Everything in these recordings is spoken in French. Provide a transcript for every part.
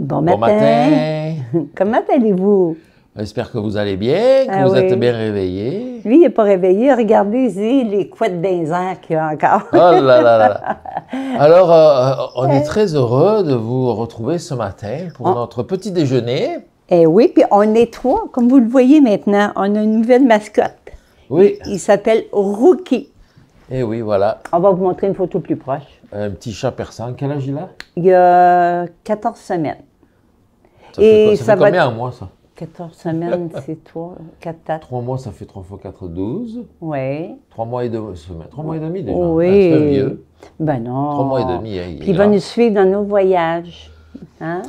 Bon matin. Comment allez-vous? J'espère que vous allez bien, que ah vous êtes bien réveillé. Oui, il n'est pas réveillé. Regardez ici les couettes d'un qu'il y a encore. oh là là là. Alors, euh, on est euh. très heureux de vous retrouver ce matin pour notre petit déjeuner. Eh oui, puis on est trois. Comme vous le voyez maintenant, on a une nouvelle mascotte. Oui. Il, s'appelle Rookie. Eh oui, voilà. On va vous montrer une photo plus proche. Un petit chat persan. Quel âge il a? Il a 14 semaines. Ça et ça, fait combien un mois, ça 14 semaines, c'est 3, 4, 4. 3 mois, ça fait 3 fois 4, 12. Oui. 3 mois et mois demi déjà. Oui. Ah, vieux. Ben non. 3 mois et demi. Hein, Puis il va nous suivre dans nos voyages. Hein?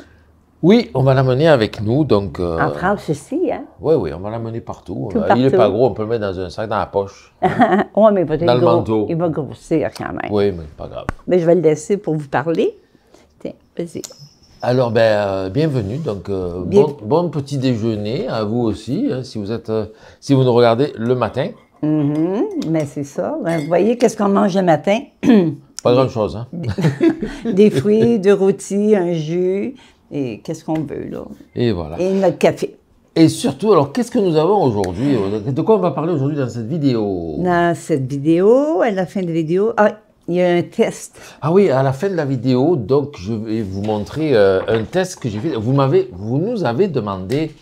Oui, on va l'amener avec nous. Donc, euh... En France aussi, hein? Oui, oui, on va l'amener partout. Euh, partout. Il n'est pas gros, on peut le mettre dans un sac, dans la poche. oui, mais Dans le manteau. Il va grossir quand même. Oui, mais pas grave. Mais ben, je vais le laisser pour vous parler. Tiens, vas-y. Alors, ben, euh, bienvenue. Donc, euh, bon, petit déjeuner à vous aussi, hein, si, vous êtes, euh, si vous nous regardez le matin. Mais mm-hmm. ben, c'est ça. Ben, vous voyez, qu'est-ce qu'on mange le matin? Pas grand-chose, hein. Des fruits, du rôtis, un jus, et qu'est-ce qu'on veut, là? Et voilà. Et notre café. Et surtout, alors, qu'est-ce que nous avons aujourd'hui? De quoi on va parler aujourd'hui dans cette vidéo? Dans cette vidéo, à la fin de la vidéo... Ah, il y a un test. Ah oui, à la fin de la vidéo, donc je vais vous montrer euh, un test que j'ai fait. Vous m'avez, vous nous avez demandé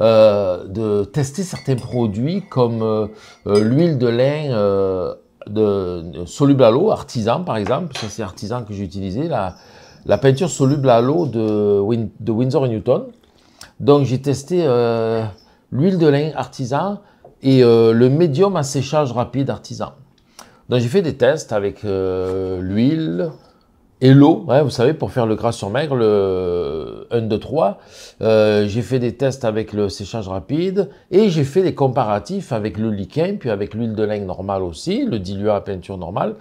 euh, de tester certains produits comme euh, l'huile de lin soluble à l'eau, artisan par exemple. Ça c'est artisan que j'ai utilisé. La, peinture soluble à l'eau de, de Windsor Newton. Donc j'ai testé l'huile de lin artisan et le médium à séchage rapide artisan. Donc j'ai fait des tests avec euh, l'huile et l'eau, vous savez, pour faire le gras sur maigre, le 1, 2, 3. j'ai fait des tests avec le séchage rapide et j'ai fait des comparatifs avec le liquin, puis avec l'huile de lingue normale aussi, le diluant à peinture normale.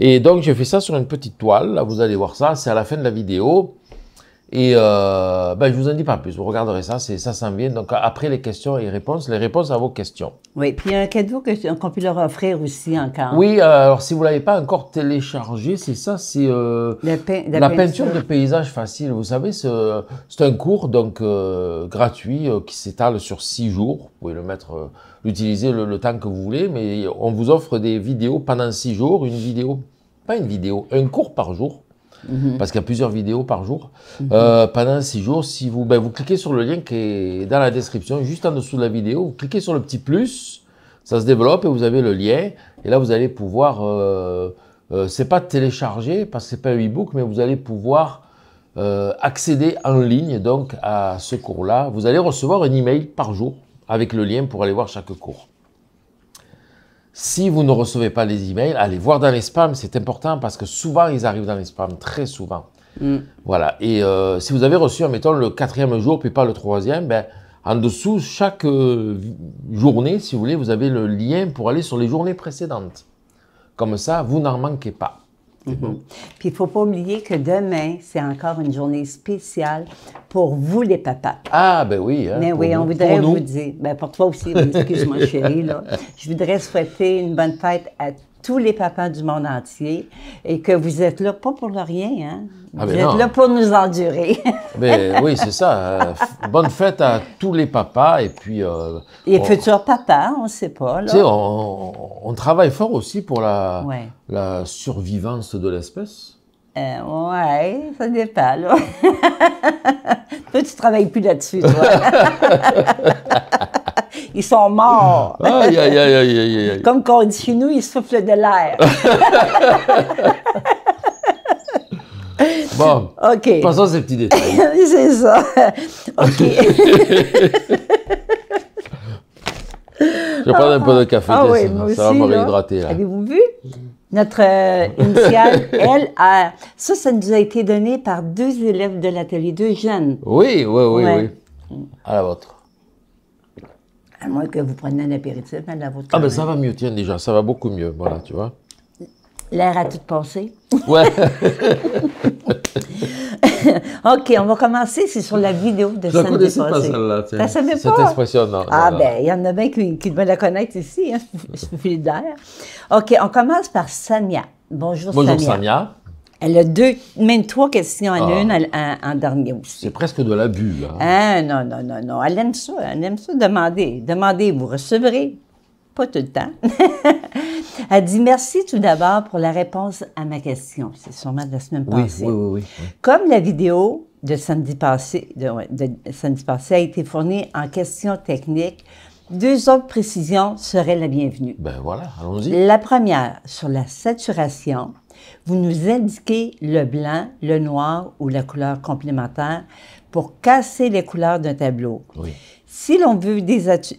Et donc j'ai fait ça sur une petite toile, là vous allez voir ça, c'est à la fin de la vidéo. Et euh, ben, je vous en dis pas plus, vous regarderez ça, ça s'en vient. Donc après les questions et réponses, les réponses à vos questions. Oui, puis il y a un cadeau qu'on peut leur offrir aussi encore. Oui, euh, alors si vous ne l'avez pas encore téléchargé, c'est ça, c'est euh, la, peinture. de paysage facile. Vous savez, c'est un cours donc euh, gratuit euh, qui s'étale sur six jours. Vous pouvez le mettre, l'utiliser le, le, temps que vous voulez, mais on vous offre des vidéos pendant six jours, une vidéo, pas une vidéo, un cours par jour Mhm. parce qu'il y a plusieurs vidéos par jour, mhm. euh, pendant six jours. Si vous, ben, vous cliquez sur le lien qui est dans la description, juste en dessous de la vidéo, vous cliquez sur le petit plus, ça se développe et vous avez le lien. Et là, vous allez pouvoir, euh, n'est euh, c'est pas télécharger parce que c'est pas un e-book, mais vous allez pouvoir euh, accéder en ligne donc à ce cours-là. Vous allez recevoir un email par jour avec le lien pour aller voir chaque cours. Si vous ne recevez pas les emails, allez voir dans les spams, c'est important parce que souvent ils arrivent dans les spams, très souvent. Mm. Voilà. Et euh, si vous avez reçu, mettons, le quatrième jour, puis pas le troisième, ben, en dessous, chaque euh, journée, si vous voulez, vous avez le lien pour aller sur les journées précédentes. Comme ça, vous n'en manquez pas. Mhm. Puis il faut pas oublier que demain, c'est encore une journée spéciale pour vous, les papas. Ah, ben oui. Hein, Mais oui, on voudrait vous dire, ben, pour toi aussi, excuse-moi chérie, je voudrais souhaiter une bonne fête à tous tous les papas du monde entier et que vous êtes là pas pour le rien. Hein? Ah, vous ben êtes là pour nous endurer. Mais ben oui, c'est ça. Euh, bonne fête à tous les papas et puis... Euh, et futurs papas, on ne sait pas. Là. On, on, travaille fort aussi pour la, la survivance de l'espèce. Euh, ouais, ça dépend, là. toi, tu travailles plus là-dessus, toi. ils sont morts. Aïe, aïe, aïe, aïe, aïe. Comme quand, dit chez nous, ils soufflent de l'air. Bon. OK. Passons à ces petits détails. c'est ça. OK. Je vais prendre un peu de café. Ah, ah oui, ça va me hein. réhydrater. Hein. Avez-vous vu? Notre euh, initiale, elle, ça, ça nous a été donné par deux élèves de l'atelier, deux jeunes. Oui, oui, oui, oui. À la vôtre. À moins que vous preniez un apéritif, ah, mais la vôtre. Ah, ben ça va mieux, tiens, déjà, ça va beaucoup mieux. Voilà, tu vois. L'air a tout pensée. Ouais. OK, on va commencer. C'est sur la vidéo de Je ne connais pas celle-là. Ça savait pas? Cette expression Ah, ben, il y en a bien qui, qui la connaître ici. Hein. Je suis d'air. OK, on commence par Samia. Bonjour, Bonjour Samia. Bonjour, Samia. Elle a deux, même trois questions en ah. une en, dernier aussi. C'est presque de la vue, Ah, non, non, non, non. Elle aime ça. Elle aime ça. Demandez. Demandez, vous recevrez. Pas tout le temps. elle dit merci tout d'abord pour la réponse à ma question. C'est sûrement de la semaine passée. Oui, oui, oui, Comme la vidéo de samedi passé, de, samedi passé a été fournie en question technique, » Deux autres précisions seraient la bienvenue. Ben voilà, allons-y. La première, sur la saturation, vous nous indiquez le blanc, le noir ou la couleur complémentaire pour casser les couleurs d'un tableau. Oui. Si l'on veut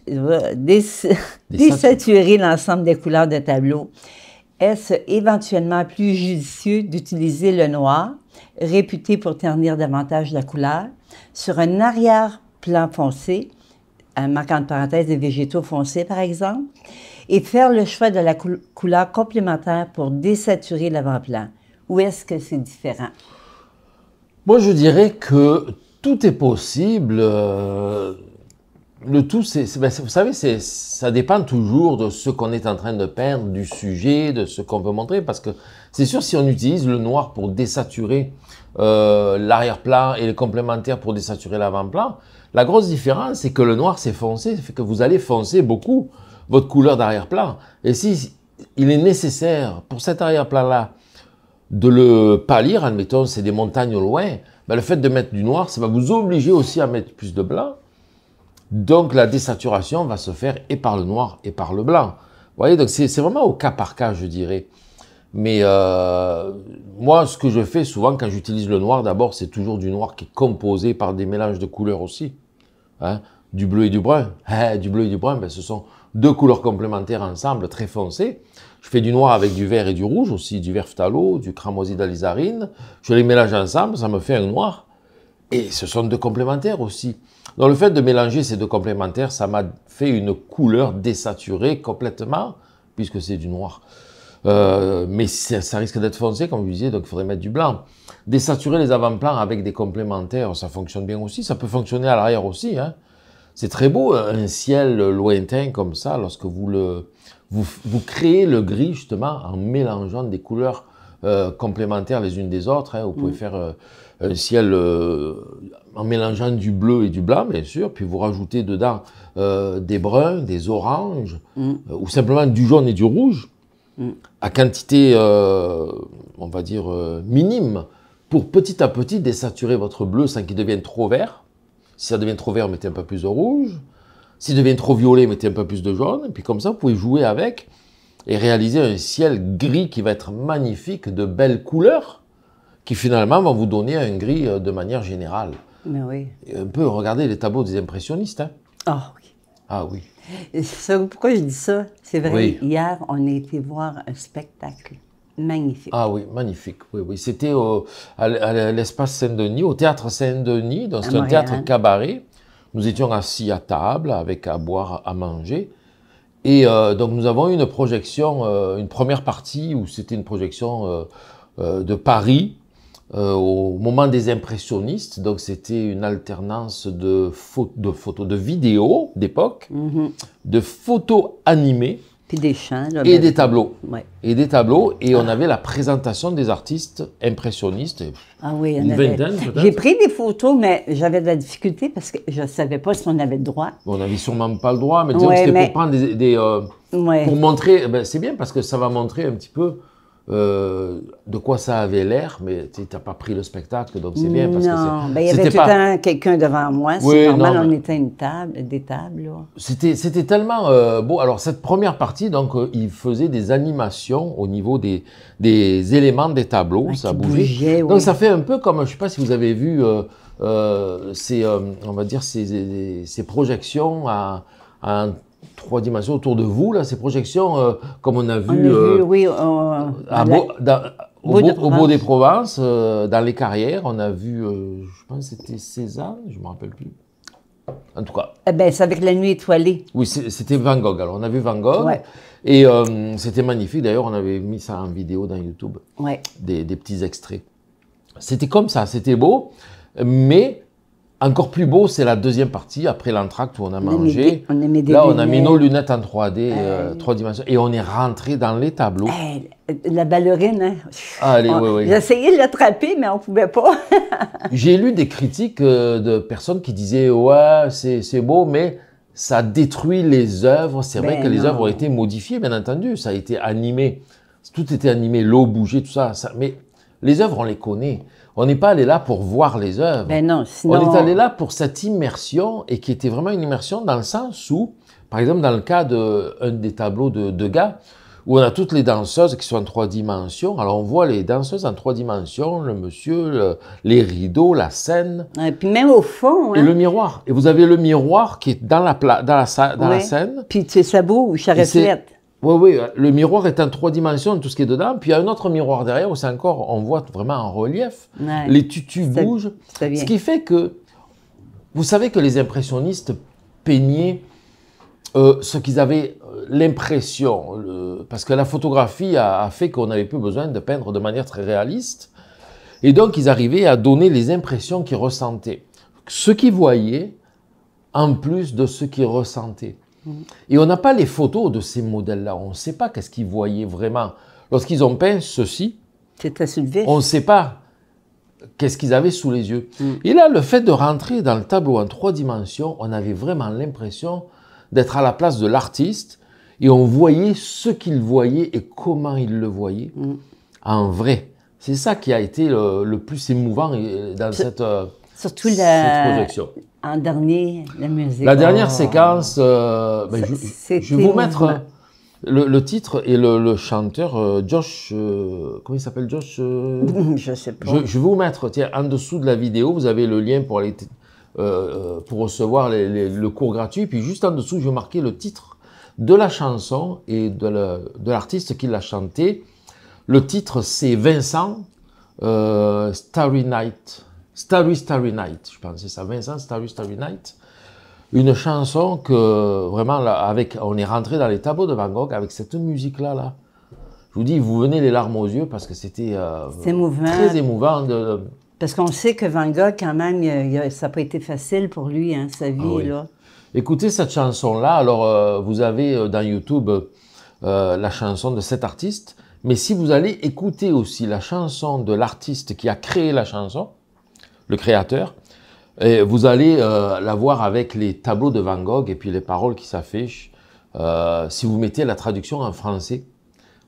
euh, désaturer l'ensemble des couleurs d'un tableau, est-ce éventuellement plus judicieux d'utiliser le noir, réputé pour ternir davantage la couleur, sur un arrière-plan foncé un euh, marque parenthèse des végétaux foncés, par exemple, et faire le choix de la couleur complémentaire pour désaturer l'avant-plan. Où est-ce que c'est différent? Moi, je dirais que tout est possible. Euh, le tout, c'est, ben, vous savez, ça dépend toujours de ce qu'on est en train de peindre, du sujet, de ce qu'on veut montrer, parce que c'est sûr, si on utilise le noir pour désaturer euh, l'arrière-plan et le complémentaire pour désaturer l'avant-plan, la grosse différence, c'est que le noir, c'est foncé, ça fait que vous allez foncer beaucoup votre couleur d'arrière-plan. Et si il est nécessaire pour cet arrière-plan-là de le pâlir, admettons, c'est des montagnes au loin, ben le fait de mettre du noir, ça va vous obliger aussi à mettre plus de blanc. Donc la désaturation va se faire et par le noir et par le blanc. Vous voyez, donc c'est vraiment au cas par cas, je dirais. Mais euh, moi, ce que je fais souvent quand j'utilise le noir, d'abord, c'est toujours du noir qui est composé par des mélanges de couleurs aussi. Hein. Du bleu et du brun. Eh, du bleu et du brun, ben, ce sont deux couleurs complémentaires ensemble, très foncées. Je fais du noir avec du vert et du rouge aussi, du vert phtalo, du cramoisi d'alizarine. Je les mélange ensemble, ça me fait un noir. Et ce sont deux complémentaires aussi. Donc le fait de mélanger ces deux complémentaires, ça m'a fait une couleur désaturée complètement, puisque c'est du noir. Euh, mais ça, risque d'être foncé, comme vous disiez, donc il faudrait mettre du blanc. Désaturer les avant-plans avec des complémentaires, ça fonctionne bien aussi. Ça peut fonctionner à l'arrière aussi. Hein. C'est très beau, hein, un ciel lointain comme ça, lorsque vous, le, vous, créez le gris, justement, en mélangeant des couleurs euh, complémentaires les unes des autres. Hein. Vous pouvez mm. faire euh, un ciel en mélangeant du bleu et du blanc, bien sûr, puis vous rajoutez dedans des bruns, des oranges, mm. ou simplement du jaune et du rouge à quantité, euh, on va dire, euh, minime, pour petit à petit désaturer votre bleu sans qu'il devienne trop vert. Si ça devient trop vert, mettez un peu plus de rouge. S'il devient trop violet, mettez un peu plus de jaune. Et puis comme ça, vous pouvez jouer avec et réaliser un ciel gris qui va être magnifique, de belles couleurs, qui finalement vont vous donner un gris euh, de manière générale. Mais oui. Un peu, regardez les tableaux des impressionnistes. Hein. Ah oui. Ah oui pourquoi je dis ça? C'est vrai, hier, on a été voir un spectacle magnifique. Ah oui, magnifique, oui, oui. C'était à l'espace Saint-Denis, au théâtre Saint-Denis, dans un théâtre hein. cabaret. Nous étions assis à table, avec à boire, à manger. Et euh, donc nous avons eu une projection, euh, une première partie où c'était une projection euh, de Paris, euh, au moment des impressionnistes. Donc c'était une alternance de, de photos, de vidéos d'époque, mhm. de photos animées. des et ben, des tableaux. Et des tableaux. Et on ah. avait la présentation des artistes impressionnistes. Ah oui, J'ai pris des photos, mais j'avais de la difficulté parce que je ne savais pas si on avait le droit. On n'avait sûrement pas le droit, mais c'était pour prendre des... Euh, pour montrer... Eh ben, c'est bien parce que ça va montrer un petit peu euh, de quoi ça avait l'air, mais tu n'as pas pris le spectacle, donc c'est bien. non, ben, il y avait tout temps quelqu'un devant moi, c'est normal, on était une table, des tables. C'était tellement euh, beau. Alors cette première partie, donc euh, il faisait des animations au niveau des, des éléments des tableaux, ça bougeait. Donc ça fait un peu comme, je ne sais pas si vous avez vu ces, on va dire ces, projections à, à un trois dimensions autour de vous, là, ces projections, euh, comme on a vu, au, beau, des Provinces, euh, dans les carrières, on a vu, euh, je pense que c'était Cézanne, je ne me rappelle plus. En tout cas. Eh ben, c'est avec la nuit étoilée. Oui, c'était Van Gogh. Alors, on a vu Van Gogh. Et c'était magnifique. D'ailleurs, on avait mis ça en vidéo dans YouTube. Ouais. Des, des petits extraits. C'était comme ça, c'était beau. Mais encore plus beau, c'est la deuxième partie, après l'entracte où on a on mangé. Des, Là, on a mis nos lunettes en 3D, trois 3 euh, ah dimensions, et on est rentré dans les tableaux. Eh, la ballerine, hein. Ah, allez, oui, oui. J'essayais de l'attraper, mais on ne pouvait pas. J'ai lu des critiques euh, de personnes qui disaient Ouais, c'est beau, mais ça détruit les œuvres. C'est vrai ben que les œuvres ont été modifiées, bien entendu. Ça a été animé. Tout était animé, l'eau bougeait, tout ça mais les œuvres, on les connaît. On n'est pas allé là pour voir les œuvres. Ben non, On est allé là pour cette immersion et qui était vraiment une immersion dans le sens où, par exemple, dans le cas d'un un des tableaux de Degas, où on a toutes les danseuses qui sont en trois dimensions. Alors on voit les danseuses en trois dimensions, le monsieur, les rideaux, la scène. Et puis même au fond. Hein. Et le miroir. Et vous avez le miroir qui est dans la, pla dans la, scène. Puis c'est ça ou oui, oui, le miroir est en trois dimensions, tout ce qui est dedans. Puis il y a un autre miroir derrière où c'est encore, on voit vraiment en relief. les tutus bougent. ce qui fait que, vous savez que les impressionnistes peignaient euh, ce qu'ils avaient euh, l'impression, parce que la photographie a, a fait qu'on n'avait plus besoin de peindre de manière très réaliste. Et donc ils arrivaient à donner les impressions qu'ils ressentaient. Ce qu'ils voyaient, en plus de ce qu'ils ressentaient. Et on n'a pas les photos de ces modèles-là. On ne sait pas qu'est-ce qu'ils voyaient vraiment. Lorsqu'ils ont peint ceci, on ne sait pas qu'est-ce qu'ils avaient sous les yeux. Mm. Et là, le fait de rentrer dans le tableau en trois dimensions, on avait vraiment l'impression d'être à la place de l'artiste et on voyait ce qu'il voyait et comment il le voyait mm. en vrai. C'est ça qui a été le, plus émouvant dans cette, euh, cette projection en dernier, la musique. La dernière oh. séquence, euh, ben, je, vais vous mettre hein, le, titre et le, chanteur, euh, Josh, euh, comment il s'appelle Josh Je sais pas. Je, vais vous mettre, tiens, en dessous de la vidéo, vous avez le lien pour aller pour recevoir le cours gratuit. Puis juste en dessous, je vais marquer le titre de la chanson et de l'artiste qui l'a chantée. Le titre, c'est Vincent, Starry Night. Starry Starry Night, je pense, c'est ça, Vincent, Starry Starry Night. Une chanson que vraiment, avec, on est rentré dans les tableaux de Van Gogh avec cette musique-là. Là. Je vous dis, vous venez les larmes aux yeux parce que c'était euh, très émouvant. Parce qu'on sait que Van Gogh, quand même, ça n'a pas été facile pour lui, hein, sa ah vie. là. Écoutez cette chanson-là. Alors, euh, vous avez euh, dans YouTube la chanson de cet artiste. Mais si vous allez écouter aussi la chanson de l'artiste qui a créé la chanson, le créateur. Et vous allez euh, la voir avec les tableaux de Van Gogh et puis les paroles qui s'affichent. Euh, si vous mettez la traduction en français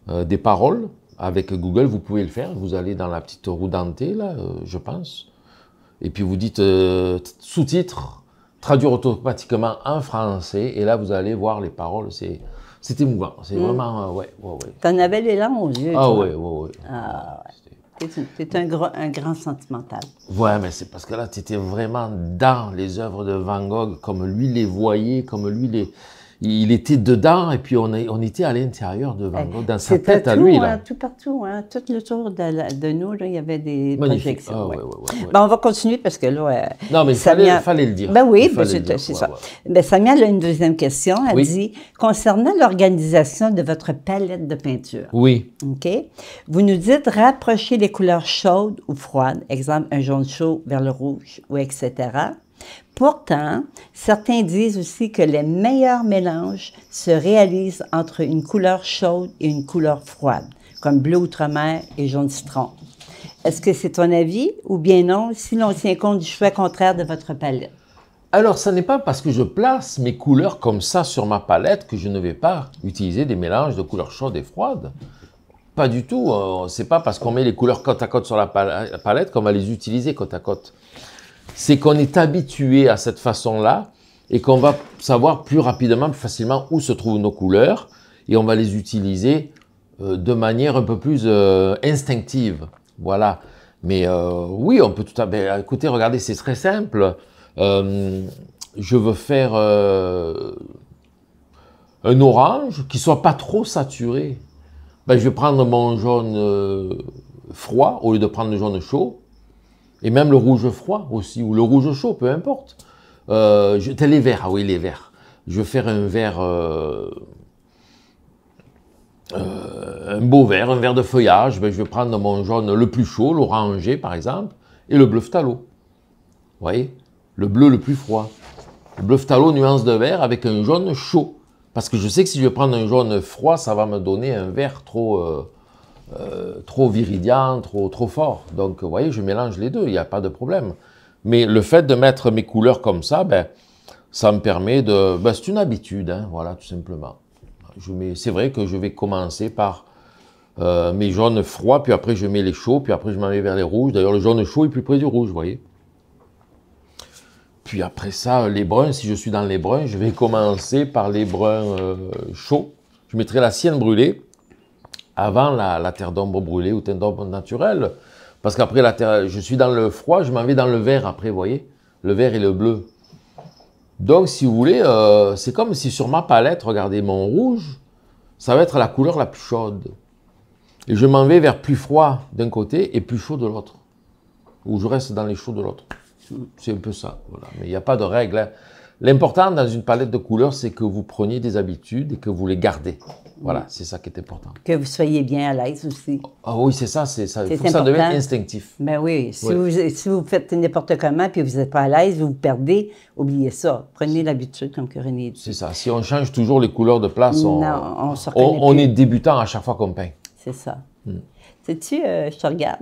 euh, des paroles avec Google, vous pouvez le faire. Vous allez dans la petite roue dentée, là, je pense. Et puis vous dites sous titre traduire automatiquement en français. Et là, vous allez voir les paroles. C'est émouvant. C'est mm. vraiment. ouais, ouais, ouais. T'en avais est là, mon Dieu. Ah, ouais, ouais, ouais. Ah, ouais. C'est un, un grand sentimental. Oui, mais c'est parce que là, tu étais vraiment dans les œuvres de Van Gogh, comme lui les voyait, comme lui les, il était dedans et puis on, on était à l'intérieur de Van Gogh, dans sa tête à lui. Hein, là. tout partout, hein. tout le tour de, nous, il y avait des projections. Ah, ben, on va continuer parce que là. Euh, non, mais il fallait, le dire. Ben oui, ben, c'est ça. Ben, Samia a une deuxième question. Elle dit Concernant l'organisation de votre palette de peinture. Oui. OK. Vous nous dites rapprocher les couleurs chaudes ou froides, exemple un jaune chaud vers le rouge, ou etc. Pourtant, certains disent aussi que les meilleurs mélanges se réalisent entre une couleur chaude et une couleur froide, comme bleu outre-mer et jaune citron. Est-ce que c'est ton avis ou bien non si l'on tient compte du choix contraire de votre palette? Alors, ce n'est pas parce que je place mes couleurs comme ça sur ma palette que je ne vais pas utiliser des mélanges de couleurs chaudes et froides. Pas du tout. Euh, ce n'est pas parce qu'on met les couleurs côte à côte sur la palette qu'on va les utiliser côte à côte c'est qu'on est habitué à cette façon-là et qu'on va savoir plus rapidement, plus facilement où se trouvent nos couleurs et on va les utiliser euh, de manière un peu plus euh, instinctive. Voilà. Mais euh, oui, on peut tout à fait... Ben, écoutez, regardez, c'est très simple. je veux faire un orange qui soit pas trop saturé. Ben, je vais prendre mon jaune froid au lieu de prendre le jaune chaud. Et même le rouge froid aussi, ou le rouge chaud, peu importe. Euh, t'as les verts, ah oui, les verts. Je vais faire un vert... Euh, euh, un beau vert, un vert de feuillage. Ben, je vais prendre mon jaune le plus chaud, l'orangé par exemple, et le bleu phtalo. Vous voyez Le bleu le plus froid. Le bleu phtalo, nuance de vert, avec un jaune chaud. Parce que je sais que si je vais prendre un jaune froid, ça va me donner un vert trop, euh, trop viridiant, trop, trop fort. Donc, vous voyez, je mélange les deux, il n'y a pas de problème. Mais le fait de mettre mes couleurs comme ça, ben, ça me permet de... Ben, c'est une habitude, hein, voilà, tout simplement. Je mets. C'est vrai que je vais commencer par euh, mes jaunes froids, puis après je mets les chauds, puis après je m'en vais vers les rouges. D'ailleurs, le jaune chaud est plus près du rouge, vous voyez. Puis après ça, les bruns, si je suis dans les bruns, je vais commencer par les bruns euh, chauds. Je mettrai la sienne brûlée avant la, terre d'ombre brûlée ou terre d'ombre naturelle. Parce qu'après, la terre, je suis dans le froid, je m'en vais dans le vert après, vous voyez Le vert et le bleu. Donc, si vous voulez, euh, c'est comme si sur ma palette, regardez, mon rouge, ça va être la couleur la plus chaude. Et je m'en vais vers plus froid d'un côté et plus chaud de l'autre. Ou je reste dans les chauds de l'autre. C'est un peu ça. Voilà. Mais il n'y a pas de règle. Hein. L'important dans une palette de couleurs, c'est que vous preniez des habitudes et que vous les gardez. Voilà, c'est ça qui est important. Que vous soyez bien à l'aise aussi. Ah oui, c'est ça, c'est ça. Il faut que ça devienne instinctif. Mais ben oui, si, Vous, faites n'importe comment puis vous n'êtes pas à l'aise, vous vous perdez, oubliez ça. Prenez l'habitude comme que C'est ça. Si on change toujours les couleurs de place, on, est débutant à chaque fois qu'on peint. C'est ça. Hmm. Sais-tu, euh, je te regarde.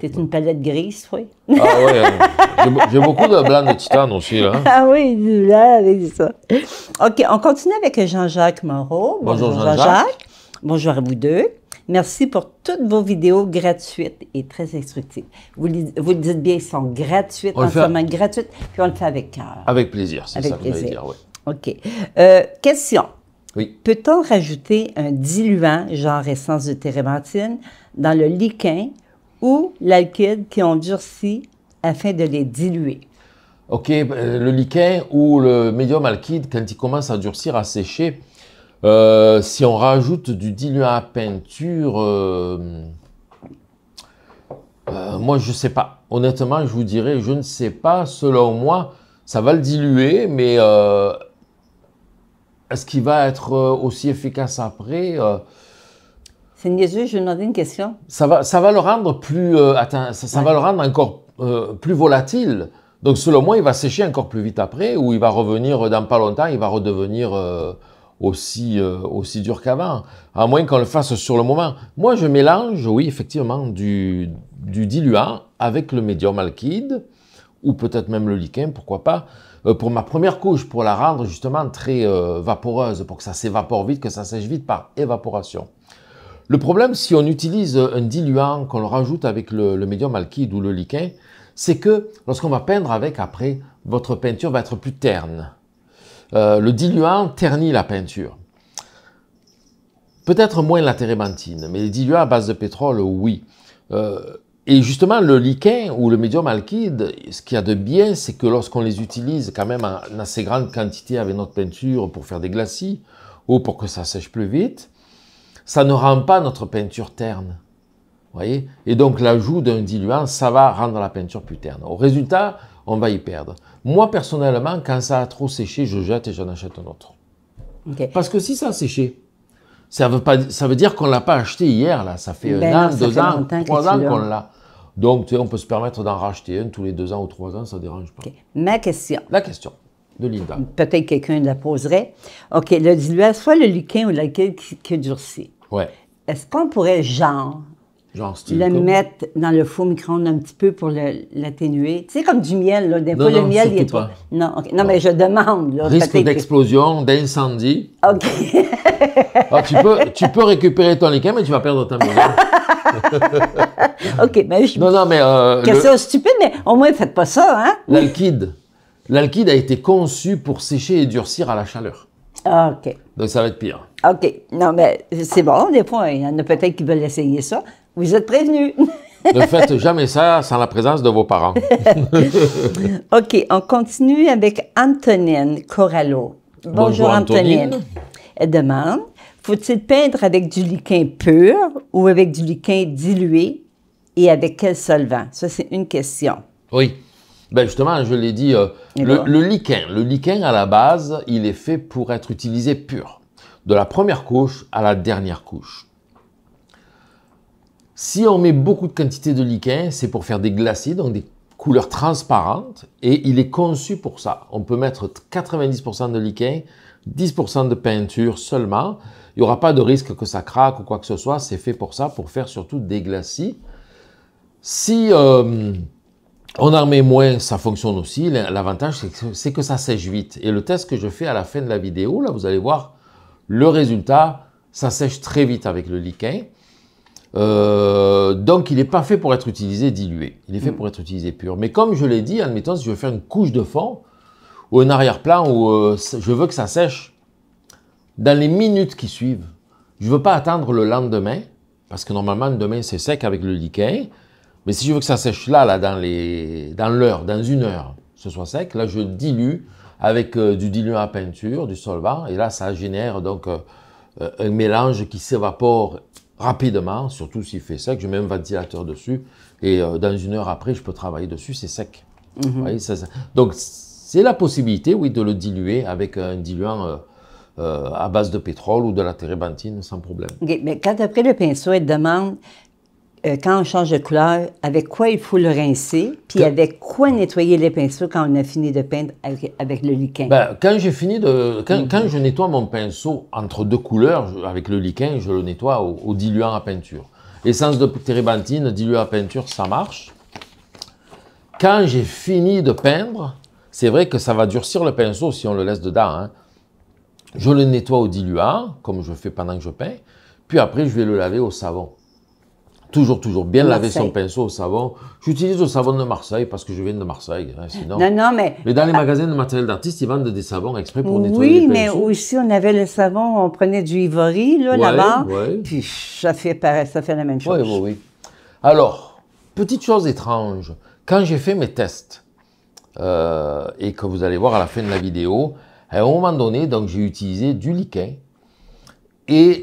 C'est une palette grise, oui. Ah oui, euh, j'ai beaucoup de blanc de titane aussi, là. Hein. Ah oui, du blanc avec ça. OK, on continue avec Jean-Jacques Moreau. Bonjour, Jean-Jacques. Bonjour à vous deux. Merci pour toutes vos vidéos gratuites et très instructives. Vous, vous le dites bien, elles sont gratuites, en moment gratuites, puis on le fait avec cœur. Avec plaisir, c'est ça que plaisir. dire, oui. OK. Euh, question. Oui. Peut-on rajouter un diluant, genre essence de térébenthine, dans le liquin ou l'alkyde qui ont durci afin de les diluer. OK, euh, le liquin ou le médium alkyde, quand il commence à durcir, à sécher, euh, si on rajoute du diluant à peinture, euh, moi je ne sais pas. Honnêtement, je vous dirais, je ne sais pas. Selon moi, ça va le diluer, mais est-ce qu'il va être aussi efficace après c'est je une question. Ça va, ça va le rendre plus. Euh, ça, va le rendre encore euh, plus volatile. Donc, selon moi, il va sécher encore plus vite après, ou il va revenir dans pas longtemps, il va redevenir euh, aussi, aussi dur qu'avant, à moins qu'on le fasse sur le moment. Moi, je mélange, oui, effectivement, du, du diluant avec le médium alkyde, ou peut-être même le liquin, pourquoi pas, pour ma première couche, pour la rendre justement très vaporeuse, pour que ça s'évapore vite, que ça sèche vite par évaporation. Le problème, si on utilise un diluant qu'on rajoute avec le, médium alkyde ou le liquin, c'est que lorsqu'on va peindre avec, après, votre peinture va être plus terne. Euh, le diluant ternit la peinture. Peut-être moins la térébenthine, mais les diluants à base de pétrole, oui. Euh, et justement, le liquin ou le médium alkyde, ce qu'il y a de bien, c'est que lorsqu'on les utilise quand même en assez grande quantité avec notre peinture pour faire des glacis ou pour que ça sèche plus vite, ça ne rend pas notre peinture terne. Voyez Et donc l'ajout d'un diluant, ça va rendre la peinture plus terne. Au résultat, on va y perdre. Moi, personnellement, quand ça a trop séché, je jette et j'en achète un autre. Parce que si ça a séché, ça veut, pas, ça veut dire qu'on ne l'a pas acheté hier, là. Ça fait ben un an, deux ans, trois ans qu'on l'a. Donc, tu sais, on peut se permettre d'en racheter un tous les deux ans ou trois ans, ça ne dérange pas. Ma question. La question. Peut-être quelqu'un la poserait. OK, le diluant, soit le liquin ou le qui, qui durcit. Ouais. Est-ce qu'on pourrait, genre, le mettre dans le faux micro-ondes un petit peu pour l'atténuer? Tu sais, comme du miel, là. non, le miel, Non, non, mais je demande. Là, Risque d'explosion, d'incendie. OK. Ah, tu, peux, récupérer ton liquin, mais tu vas perdre ton maison. OK, mais ben, Non, non, mais... Euh, stupide, mais au moins, faites pas ça, hein? L'alkyde. L'alkyde a été conçu pour sécher et durcir à la chaleur. Ah, OK. Donc, ça va être pire. OK. Non, mais c'est bon, des fois, il y en a peut-être qui veulent essayer ça. Vous êtes prévenus. ne faites jamais ça sans la présence de vos parents. OK, on continue avec Antonine Corallo. Bonjour, Antonine. Antonine. Elle demande Faut-il peindre avec du liquin pur ou avec du liquin dilué et avec quel solvant Ça, c'est une question. Oui. Ben, justement, je l'ai dit, euh, eh ben. le, liquin. Le liquin, à la base, il est fait pour être utilisé pur, de la première couche à la dernière couche. Si on met beaucoup de quantité de liquin, c'est pour faire des glacis, donc des couleurs transparentes, et il est conçu pour ça. On peut mettre 90% de liquin, 10% de peinture seulement. Il n'y aura pas de risque que ça craque ou quoi que ce soit. C'est fait pour ça, pour faire surtout des glacis. Si euh, en armée moins, ça fonctionne aussi. L'avantage, c'est que, ça sèche vite. Et le test que je fais à la fin de la vidéo, là, vous allez voir le résultat. Ça sèche très vite avec le liquin. Euh, donc, il n'est pas fait pour être utilisé dilué. Il est fait mm. pour être utilisé pur. Mais comme je l'ai dit, admettons, si je veux faire une couche de fond ou un arrière-plan où euh, je veux que ça sèche dans les minutes qui suivent, je ne veux pas attendre le lendemain parce que normalement, demain, c'est sec avec le liquin. Mais si je veux que ça sèche là, là dans l'heure, dans, dans une heure, ce soit sec, là je dilue avec euh, du diluant à peinture, du solvant, et là ça génère donc euh, euh, un mélange qui s'évapore rapidement, surtout s'il fait sec. Je mets un ventilateur dessus, et dans une heure après, je peux travailler dessus, c'est sec. Mhm. Donc c'est la possibilité, oui, de le diluer avec un diluant. à base de pétrole ou de la térébenthine sans problème. mais quand après le pinceau, elle demande euh, quand on change de couleur, avec quoi il faut le rincer, puis avec quoi nettoyer les pinceaux quand on a fini de peindre avec, le liquin. Ben, quand j'ai fini de, mhm. quand, je nettoie mon pinceau entre deux couleurs avec le liquin, je le nettoie au, diluant à peinture. Essence de térébenthine, diluant à peinture, ça marche. Quand j'ai fini de peindre, c'est vrai que ça va durcir le pinceau si on le laisse dedans. Hein. Je le nettoie au diluant, comme je fais pendant que je peins, puis après je vais le laver au savon. Toujours, toujours. Bien laver son pinceau au savon. J'utilise le savon de Marseille parce que je viens de Marseille. Hein, sinon... Non, non, mais. dans les magasins de matériel d'artiste, ils vendent des savons exprès pour nettoyer oui, les pinceaux. Oui, mais aussi, on avait le savon, on prenait du ivory, là, là-bas. Puis ça fait, pareil, ça fait la même chose. Oui, oui, oui. Alors, petite chose étrange. Quand j'ai fait mes tests, euh, et que vous allez voir à la fin de la vidéo, à un moment donné, donc j'ai utilisé du liquin. Et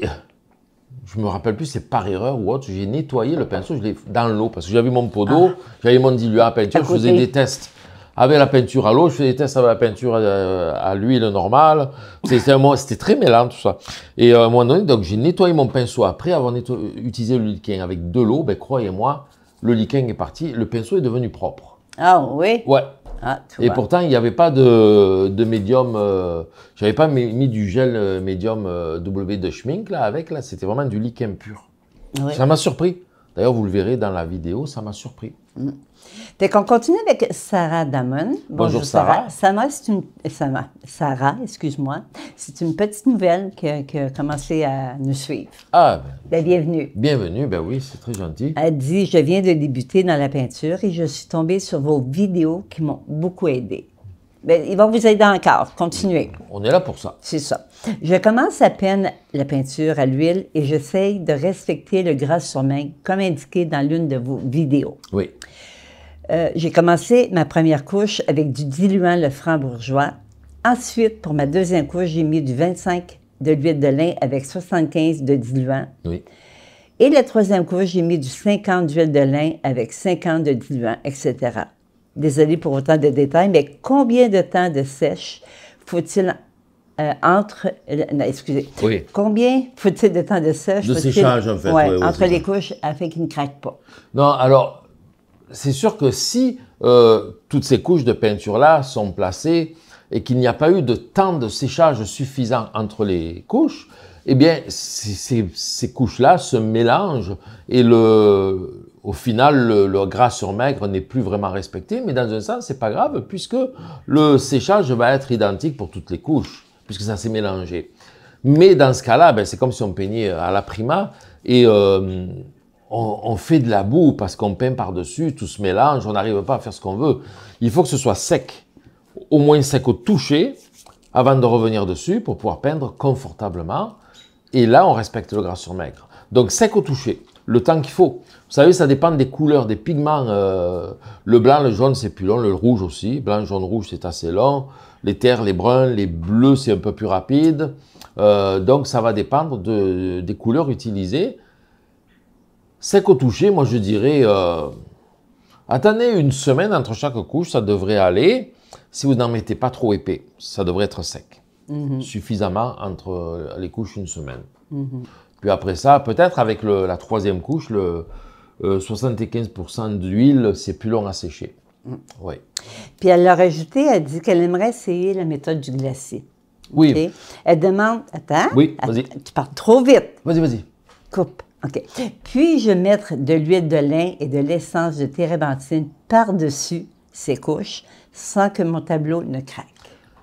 je me rappelle plus, c'est par erreur ou autre, j'ai nettoyé le pinceau, je l'ai dans l'eau parce que j'avais mon pot d'eau, ah. j'avais mon diluant à peinture, je faisais des tests avec la peinture à l'eau, je faisais des tests avec la peinture euh, à, l'huile normale. C'était très mélant tout ça. Et euh, à un moment donné, donc j'ai nettoyé mon pinceau après avoir utilisé le liquin avec de l'eau. Ben, croyez-moi, le liquin est parti, le pinceau est devenu propre. Ah oui. Ouais. Ah, et pourtant, il n'y avait pas de, médium. Je euh, J'avais pas mis du gel euh, médium euh, W de Schmink là avec là. C'était vraiment du liquide pur. Ça m'a surpris. D'ailleurs, vous le verrez dans la vidéo, ça m'a surpris. Mm. Fait qu'on continue avec Sarah Damon. Bonjour, Sarah. Sarah, c'est une... Sarah, Sarah excuse-moi. C'est une petite nouvelle qui a, commencé à nous suivre. Ah, ben, bienvenue. Bienvenue, ben oui, c'est très gentil. Elle dit, je viens de débuter dans la peinture et je suis tombée sur vos vidéos qui m'ont beaucoup aidé. Bien, il va vous aider encore. Continuez. On est là pour ça. C'est ça. Je commence à peine la peinture à l'huile et j'essaye de respecter le gras sur main comme indiqué dans l'une de vos vidéos. Oui. Euh, j'ai commencé ma première couche avec du diluant le franc bourgeois. Ensuite, pour ma deuxième couche, j'ai mis du 25 de l'huile de lin avec 75 de diluant. Oui. Et la troisième couche, j'ai mis du 50 d'huile de lin avec 50 de diluant, etc. Désolée pour autant de détails, mais combien de temps de sèche faut-il euh, entre. excusez. Oui. Combien faut-il de temps de sèche? entre les couches afin qu'il ne craque pas. Non, alors, c'est sûr que si euh, toutes ces couches de peinture-là sont placées et qu'il n'y a pas eu de temps de séchage suffisant entre les couches, eh bien, ces couches-là se mélangent et le, au final, le, gras sur maigre n'est plus vraiment respecté, mais dans un sens, n'est pas grave puisque le séchage va être identique pour toutes les couches, puisque ça s'est mélangé. Mais dans ce cas-là, ben, c'est comme si on peignait à la prima et euh, on, fait de la boue parce qu'on peint par-dessus, tout se mélange, on n'arrive pas à faire ce qu'on veut. Il faut que ce soit sec, au moins sec au toucher, avant de revenir dessus pour pouvoir peindre confortablement. Et là, on respecte le gras sur maigre. Donc sec au toucher, le temps qu'il faut. Vous savez, ça dépend des couleurs, des pigments. Euh, le blanc, le jaune, c'est plus long, le rouge aussi. Blanc, jaune, rouge, c'est assez long. Les terres, les bruns, les bleus, c'est un peu plus rapide. Euh, donc ça va dépendre des couleurs utilisées sec au toucher, moi je dirais, euh, attendez une semaine entre chaque couche, ça devrait aller. Si vous n'en mettez pas trop épais, ça devrait être sec. Mhm. Suffisamment entre les couches une semaine. Mhm. Puis après ça, peut-être avec la troisième couche, le 75% euh, d'huile, c'est plus long à sécher. Mm. Oui. Puis elle l'a rajouté, elle dit qu'elle aimerait essayer la méthode du glacier. Oui. Elle demande, attends, oui, tu parles trop vite. Vas-y, vas-y. Coupe. Puis-je mettre de l'huile de lin et de l'essence de térébenthine par-dessus ces couches sans que mon tableau ne craque?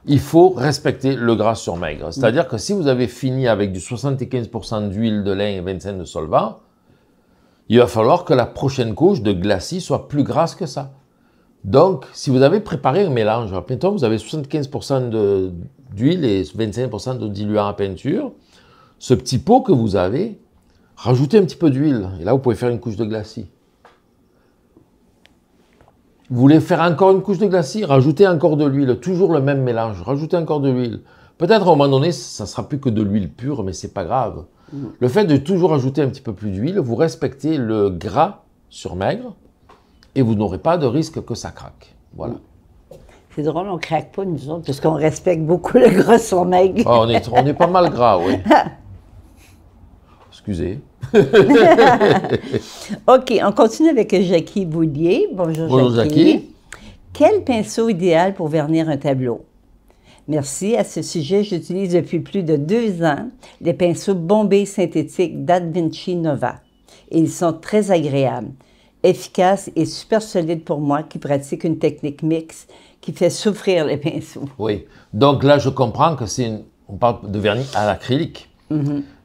Il faut respecter le gras sur maigre. C'est-à-dire que si vous avez fini avec du 75% d'huile de lin et 25% de solvant, il va falloir que la prochaine couche de glacis soit plus grasse que ça. Donc, si vous avez préparé un mélange, peinture, vous avez 75% d'huile et 25% de diluant à peinture, ce petit pot que vous avez, Rajoutez un petit peu d'huile. Et là, vous pouvez faire une couche de glacis. Vous voulez faire encore une couche de glacis Rajoutez encore de l'huile. Toujours le même mélange. Rajoutez encore de l'huile. Peut-être à un moment donné, ça ne sera plus que de l'huile pure, mais c'est pas grave. Mm. Le fait de toujours ajouter un petit peu plus d'huile, vous respectez le gras sur maigre et vous n'aurez pas de risque que ça craque. Voilà. Mm. C'est drôle, on craque pas nous autres parce qu'on respecte beaucoup le gras sur maigre. Ah, on, est, on est pas mal gras, oui. OK, on continue avec Jackie Boulier. Bonjour, Jackie. Quel pinceau idéal pour vernir un tableau? Merci. À ce sujet, j'utilise depuis plus de deux ans les pinceaux bombés synthétiques d'Advinci Nova. ils sont très agréables, efficaces et super solides pour moi qui pratique une technique mixte qui fait souffrir les pinceaux. Oui. Donc là, je comprends que c'est une... On parle de vernis à l'acrylique.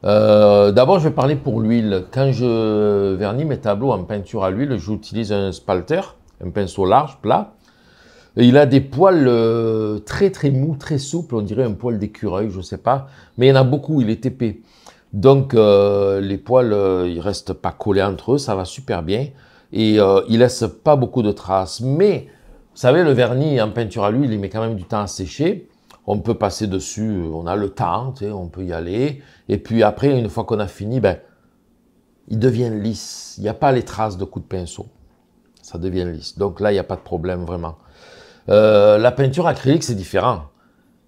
Euh, d'abord, je vais parler pour l'huile. Quand je vernis mes tableaux en peinture à l'huile, j'utilise un spalter, un pinceau large, plat. il a des poils euh, très très mous, très souples, on dirait un poil d'écureuil, je ne sais pas. Mais il y en a beaucoup, il est épais. Donc euh, les poils, ils restent pas collés entre eux, ça va super bien. Et il laisse pas beaucoup de traces. Mais, vous savez, le vernis en peinture à l'huile, il met quand même du temps à sécher on peut passer dessus, euh, on a le temps, on peut y aller. Et puis après, une fois qu'on a fini, ben, il lisse. Il n'y a pas les traces de coups de pinceau. Ça devient lisse. Donc là, il n'y a pas de problème vraiment. Euh, la peinture acrylique, c'est différent.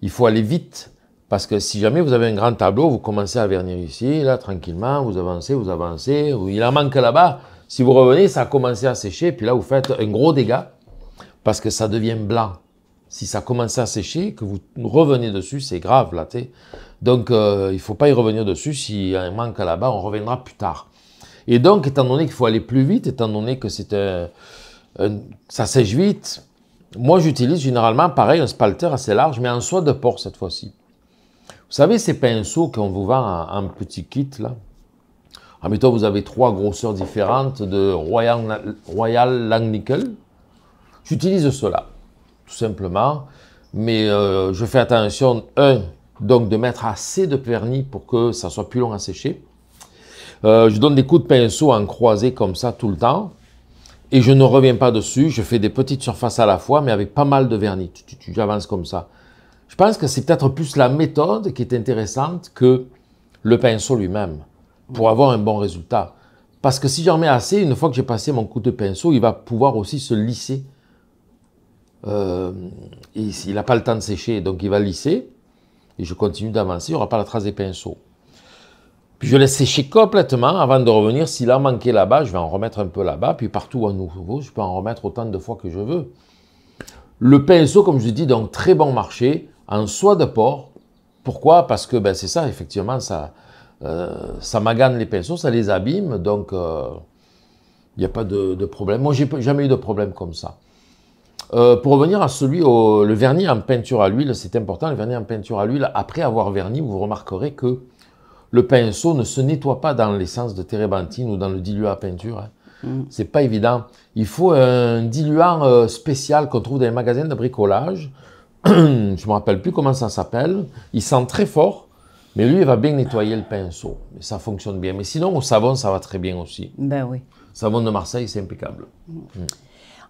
Il faut aller vite. Parce que si jamais vous avez un grand tableau, vous commencez à vernir ici, là, tranquillement, vous avancez, vous avancez, il en manque là-bas. Si vous revenez, ça a commencé à sécher, puis là, vous faites un gros dégât, parce que ça devient blanc si ça commence à sécher, que vous revenez dessus, c'est grave là, Donc euh, il ne faut pas y revenir dessus, s'il y a un manque là-bas, on reviendra plus tard. Et donc, étant donné qu'il faut aller plus vite, étant donné que c'est un, ça sèche vite, moi j'utilise généralement pareil un spalter assez large, mais en soie de porc cette fois-ci. Vous savez ces pinceaux qu'on vous vend en, petit kit là Admettons, ah, vous avez trois grosseurs différentes de Royal, Royal Langnickel. J'utilise cela tout simplement. Mais euh, je fais attention, un, donc de mettre assez de vernis pour que ça soit plus long à sécher. Euh, je donne des coups de pinceau en croisé comme ça tout le temps. Et je ne reviens pas dessus, je fais des petites surfaces à la fois, mais avec pas mal de vernis. J'avance comme ça. Je pense que c'est peut-être plus la méthode qui est intéressante que le pinceau lui-même pour avoir un bon résultat. Parce que si j'en mets assez, une fois que j'ai passé mon coup de pinceau, il va pouvoir aussi se lisser euh, il n'a pas le temps de sécher, donc il va lisser. Et je continue d'avancer, il n'y aura pas la trace des pinceaux. Puis je laisse sécher complètement avant de revenir. S'il a manqué là-bas, je vais en remettre un peu là-bas. Puis partout à nouveau, je peux en remettre autant de fois que je veux. Le pinceau, comme je dis, donc très bon marché, en soie de porc. Pourquoi Parce que ben, c'est ça, effectivement, euh, ça, magane les pinceaux, ça les abîme. Donc, euh, il n'y a pas de, de problème. Moi, j'ai jamais eu de problème comme ça. Euh, pour revenir à celui le vernis en peinture à l'huile, c'est important, le vernis en peinture à l'huile, après avoir verni, vous remarquerez que le pinceau ne se nettoie pas dans l'essence de térébenthine ou dans le diluant à peinture. Hein. Mm. C'est pas évident. Il faut un diluant euh, spécial qu'on trouve dans les magasins de bricolage. Je me rappelle plus comment ça s'appelle. Il sent très fort, mais lui, il va bien nettoyer le pinceau. Mais ça fonctionne bien. Mais sinon, au savon, ça va très bien aussi. Ben oui. savon de Marseille, c'est impeccable. Mm. Mm.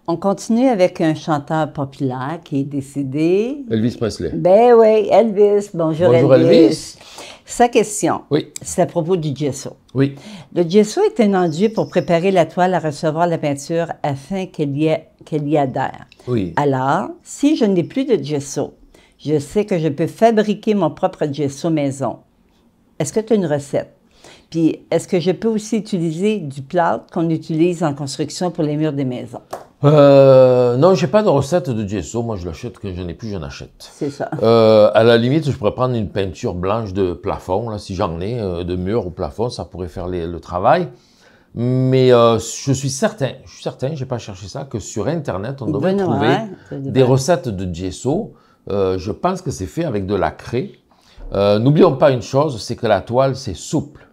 On continue avec un chanteur populaire qui est décédé. Elvis Presley. Ben oui, Elvis. Bonjour, Bonjour Elvis. Sa question, oui. c'est à propos du gesso. Oui. Le gesso est un enduit pour préparer la toile à recevoir la peinture afin qu'elle y, y, adhère. Oui. Alors, si je n'ai plus de gesso, je sais que je peux fabriquer mon propre gesso maison. Est-ce que tu as une recette? Puis, est-ce que je peux aussi utiliser du plâtre qu'on utilise en construction pour les murs des maisons? Euh, non, j'ai pas de recette de gesso. Moi, je l'achète quand j'en ai plus, j'en achète. C'est ça. Euh, à la limite, je pourrais prendre une peinture blanche de plafond, là, si j'en ai, euh, de mur ou plafond, ça pourrait faire le travail. Mais euh, je suis certain, je suis certain, j'ai pas cherché ça, que sur Internet, on devrait trouver des recettes de gesso. Euh, je pense que c'est fait avec de la craie. N'oublions pas une chose, c'est que la toile, c'est souple.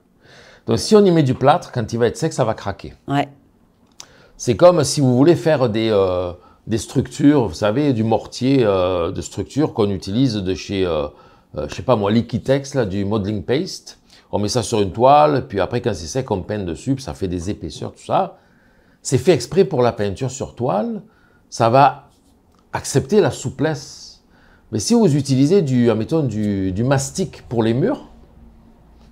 Donc, si on y met du plâtre, quand il va être sec, ça va craquer. Ouais. C'est comme si vous voulez faire des, euh, des structures, vous savez, du mortier euh, de structure qu'on utilise de chez, euh, je sais pas moi, Liquitex, là, du modeling paste. On met ça sur une toile, puis après, quand c'est sec, on peint dessus, puis ça fait des épaisseurs, tout ça. C'est fait exprès pour la peinture sur toile. Ça va accepter la souplesse. Mais si vous utilisez du, admettons, du, du mastic pour les murs,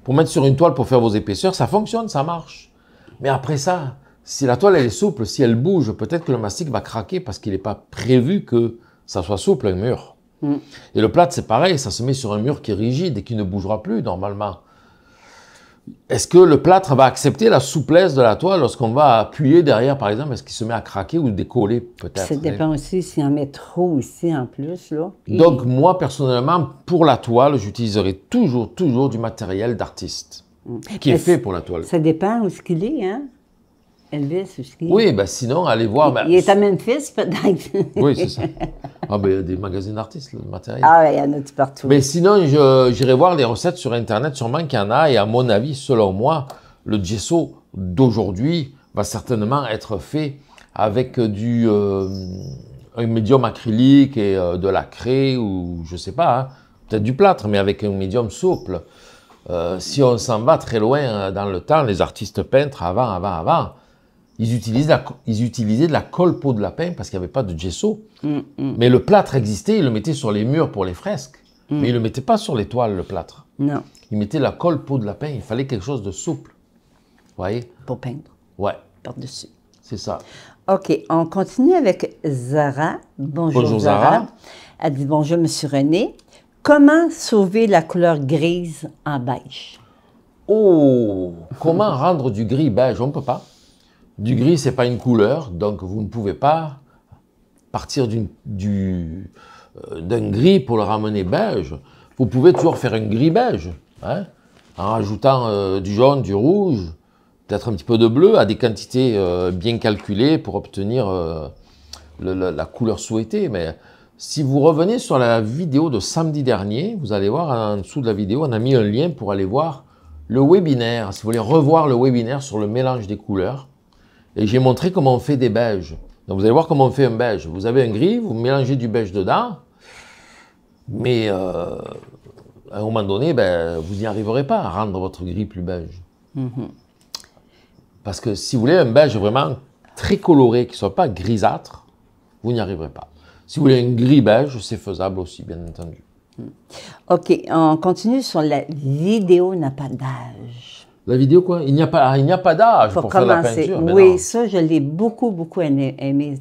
pour mettre sur une toile pour faire vos épaisseurs, ça fonctionne, ça marche. Mais après ça, si la toile est souple, si elle bouge, peut-être que le mastic va craquer parce qu'il n'est pas prévu que ça soit souple un mur. Hmm. Et le plâtre, c'est pareil, ça se met sur un mur qui est rigide et qui ne bougera plus normalement. Est-ce que le plâtre va accepter la souplesse de la toile lorsqu'on va appuyer derrière, par exemple Est-ce qu'il se met à craquer ou décoller peut-être Ça hein? dépend aussi si on met trop ici en plus. Là. Donc, moi, personnellement, pour la toile, j'utiliserai toujours, toujours du matériel d'artiste hmm. qui est fait pour la toile. Ça dépend où ce qu'il est, hein oui, ben sinon, allez voir. Il, ben, est à Memphis, peut-être. oui, c'est ça. Ah, ben, il y a des magazines d'artistes, le matériel. Ah, il y en a partout. Mais sinon, j'irai voir les recettes sur Internet, sûrement qu'il y en a. Et à mon avis, selon moi, le gesso d'aujourd'hui va certainement être fait avec du euh, un médium acrylique et euh, de la craie ou je sais pas, hein, peut-être du plâtre, mais avec un médium souple. Euh, si on s'en va très loin dans le temps, les artistes peintres avant, avant, avant, ils utilisaient, de la colle peau de lapin parce qu'il n'y avait pas de gesso. Mm, mm. Mais le plâtre existait, ils le mettaient sur les murs pour les fresques. Mm. Mais ils ne le mettaient pas sur les toiles, le plâtre. Non. Ils mettaient la colle peau de lapin. Il fallait quelque chose de souple. Vous voyez Pour peindre. Ouais. Par-dessus. C'est ça. OK, on continue avec Zara. Bonjour, Zara. Elle dit Bonjour, Monsieur René. Comment sauver la couleur grise en beige Oh Comment rendre du gris beige On ne peut pas. Du gris, c'est pas une couleur, donc vous ne pouvez pas partir euh, d'un gris pour le ramener beige. Vous pouvez toujours faire un gris beige, hein, en rajoutant euh, du jaune, du rouge, peut-être un petit peu de bleu, à des quantités euh, bien calculées pour obtenir la, couleur souhaitée. Mais si vous revenez sur la vidéo de samedi dernier, vous allez voir en dessous de la vidéo, on a mis un lien pour aller voir le webinaire. Si vous voulez revoir le webinaire sur le mélange des couleurs, et j'ai montré comment on fait des beiges. Donc vous allez voir comment on fait un beige. Vous avez un gris, vous mélangez du beige dedans, mais euh, à un moment donné, ben, vous n'y arriverez pas à rendre votre gris plus beige. Mhm. Parce que si vous voulez un beige vraiment très coloré, qui ne soit pas grisâtre, vous n'y arriverez pas. Si vous voulez un gris beige, c'est faisable aussi, bien entendu. Mhm. OK, on continue sur la vidéo n'a pas d'âge. La vidéo, quoi Il n'y a pas, il n'y a pas d'âge pour, commencer. faire la peinture. Oui, ça, je l'ai beaucoup, beaucoup aimé,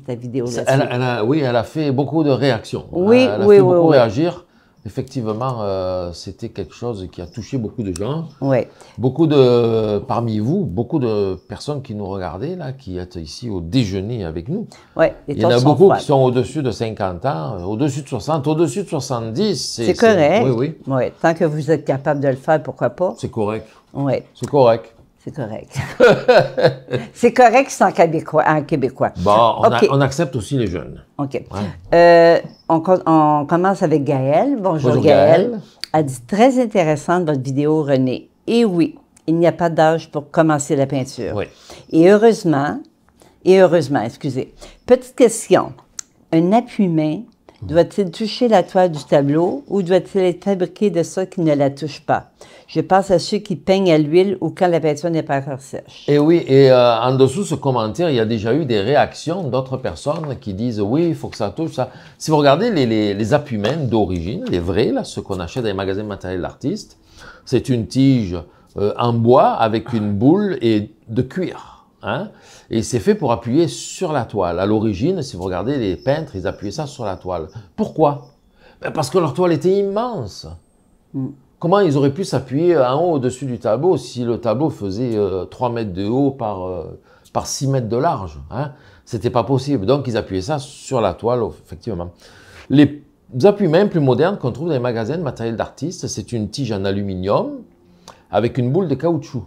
ta cette vidéo. Elle, elle oui, elle a fait beaucoup de réactions. Oui, oui. elle a oui, fait oui, beaucoup réagir. Effectivement, euh, c'était quelque chose qui a touché beaucoup de gens. Ouais. Beaucoup de, parmi vous, beaucoup de personnes qui nous regardaient, là, qui étaient ici au déjeuner avec nous. Ouais, Il y en a beaucoup qui sont au-dessus de 50 ans, euh, au-dessus de 60, au-dessus de 70. C'est correct. Oui, oui. tant que vous êtes capable de le faire, pourquoi pas? C'est correct. Ouais. C'est correct. C'est correct. c'est correct, c'est en québécois. En hein, québécois. Bon, on, accepte aussi les jeunes. OK. Euh, on, commence avec Gaëlle. Bonjour, Gaëlle. Elle dit très intéressante votre vidéo, René. Et oui, il n'y a pas d'âge pour commencer la peinture. Oui. Et heureusement, et heureusement, excusez. Petite question. Un appui-main doit-il toucher la toile du tableau ou doit-il être fabriqué de ça qui ne la touche pas? Je pense à ceux qui peignent à l'huile ou quand la peinture n'est pas encore sèche. Et eh oui, et euh, en dessous ce commentaire, il y a déjà eu des réactions d'autres personnes qui disent oui, il faut que ça touche ça. Si vous regardez les, les, d'origine, les vrais, là, ceux qu'on achète dans les magasins de matériel d'artiste, c'est une tige euh, en bois avec une boule et de cuir. Hein. Et c'est fait pour appuyer sur la toile. À l'origine, si vous regardez les peintres, ils appuyaient ça sur la toile. Pourquoi ben, Parce que leur toile était immense. Mm. Comment ils auraient pu s'appuyer en haut au-dessus du tableau si le tableau faisait 3 euh, mètres de haut par, 6 euh, mètres de large hein? C'était pas possible. Donc ils appuyaient ça sur la toile, effectivement. Les appuis même plus modernes qu'on trouve dans les magasins de matériel d'artiste c'est une tige en aluminium avec une boule de caoutchouc.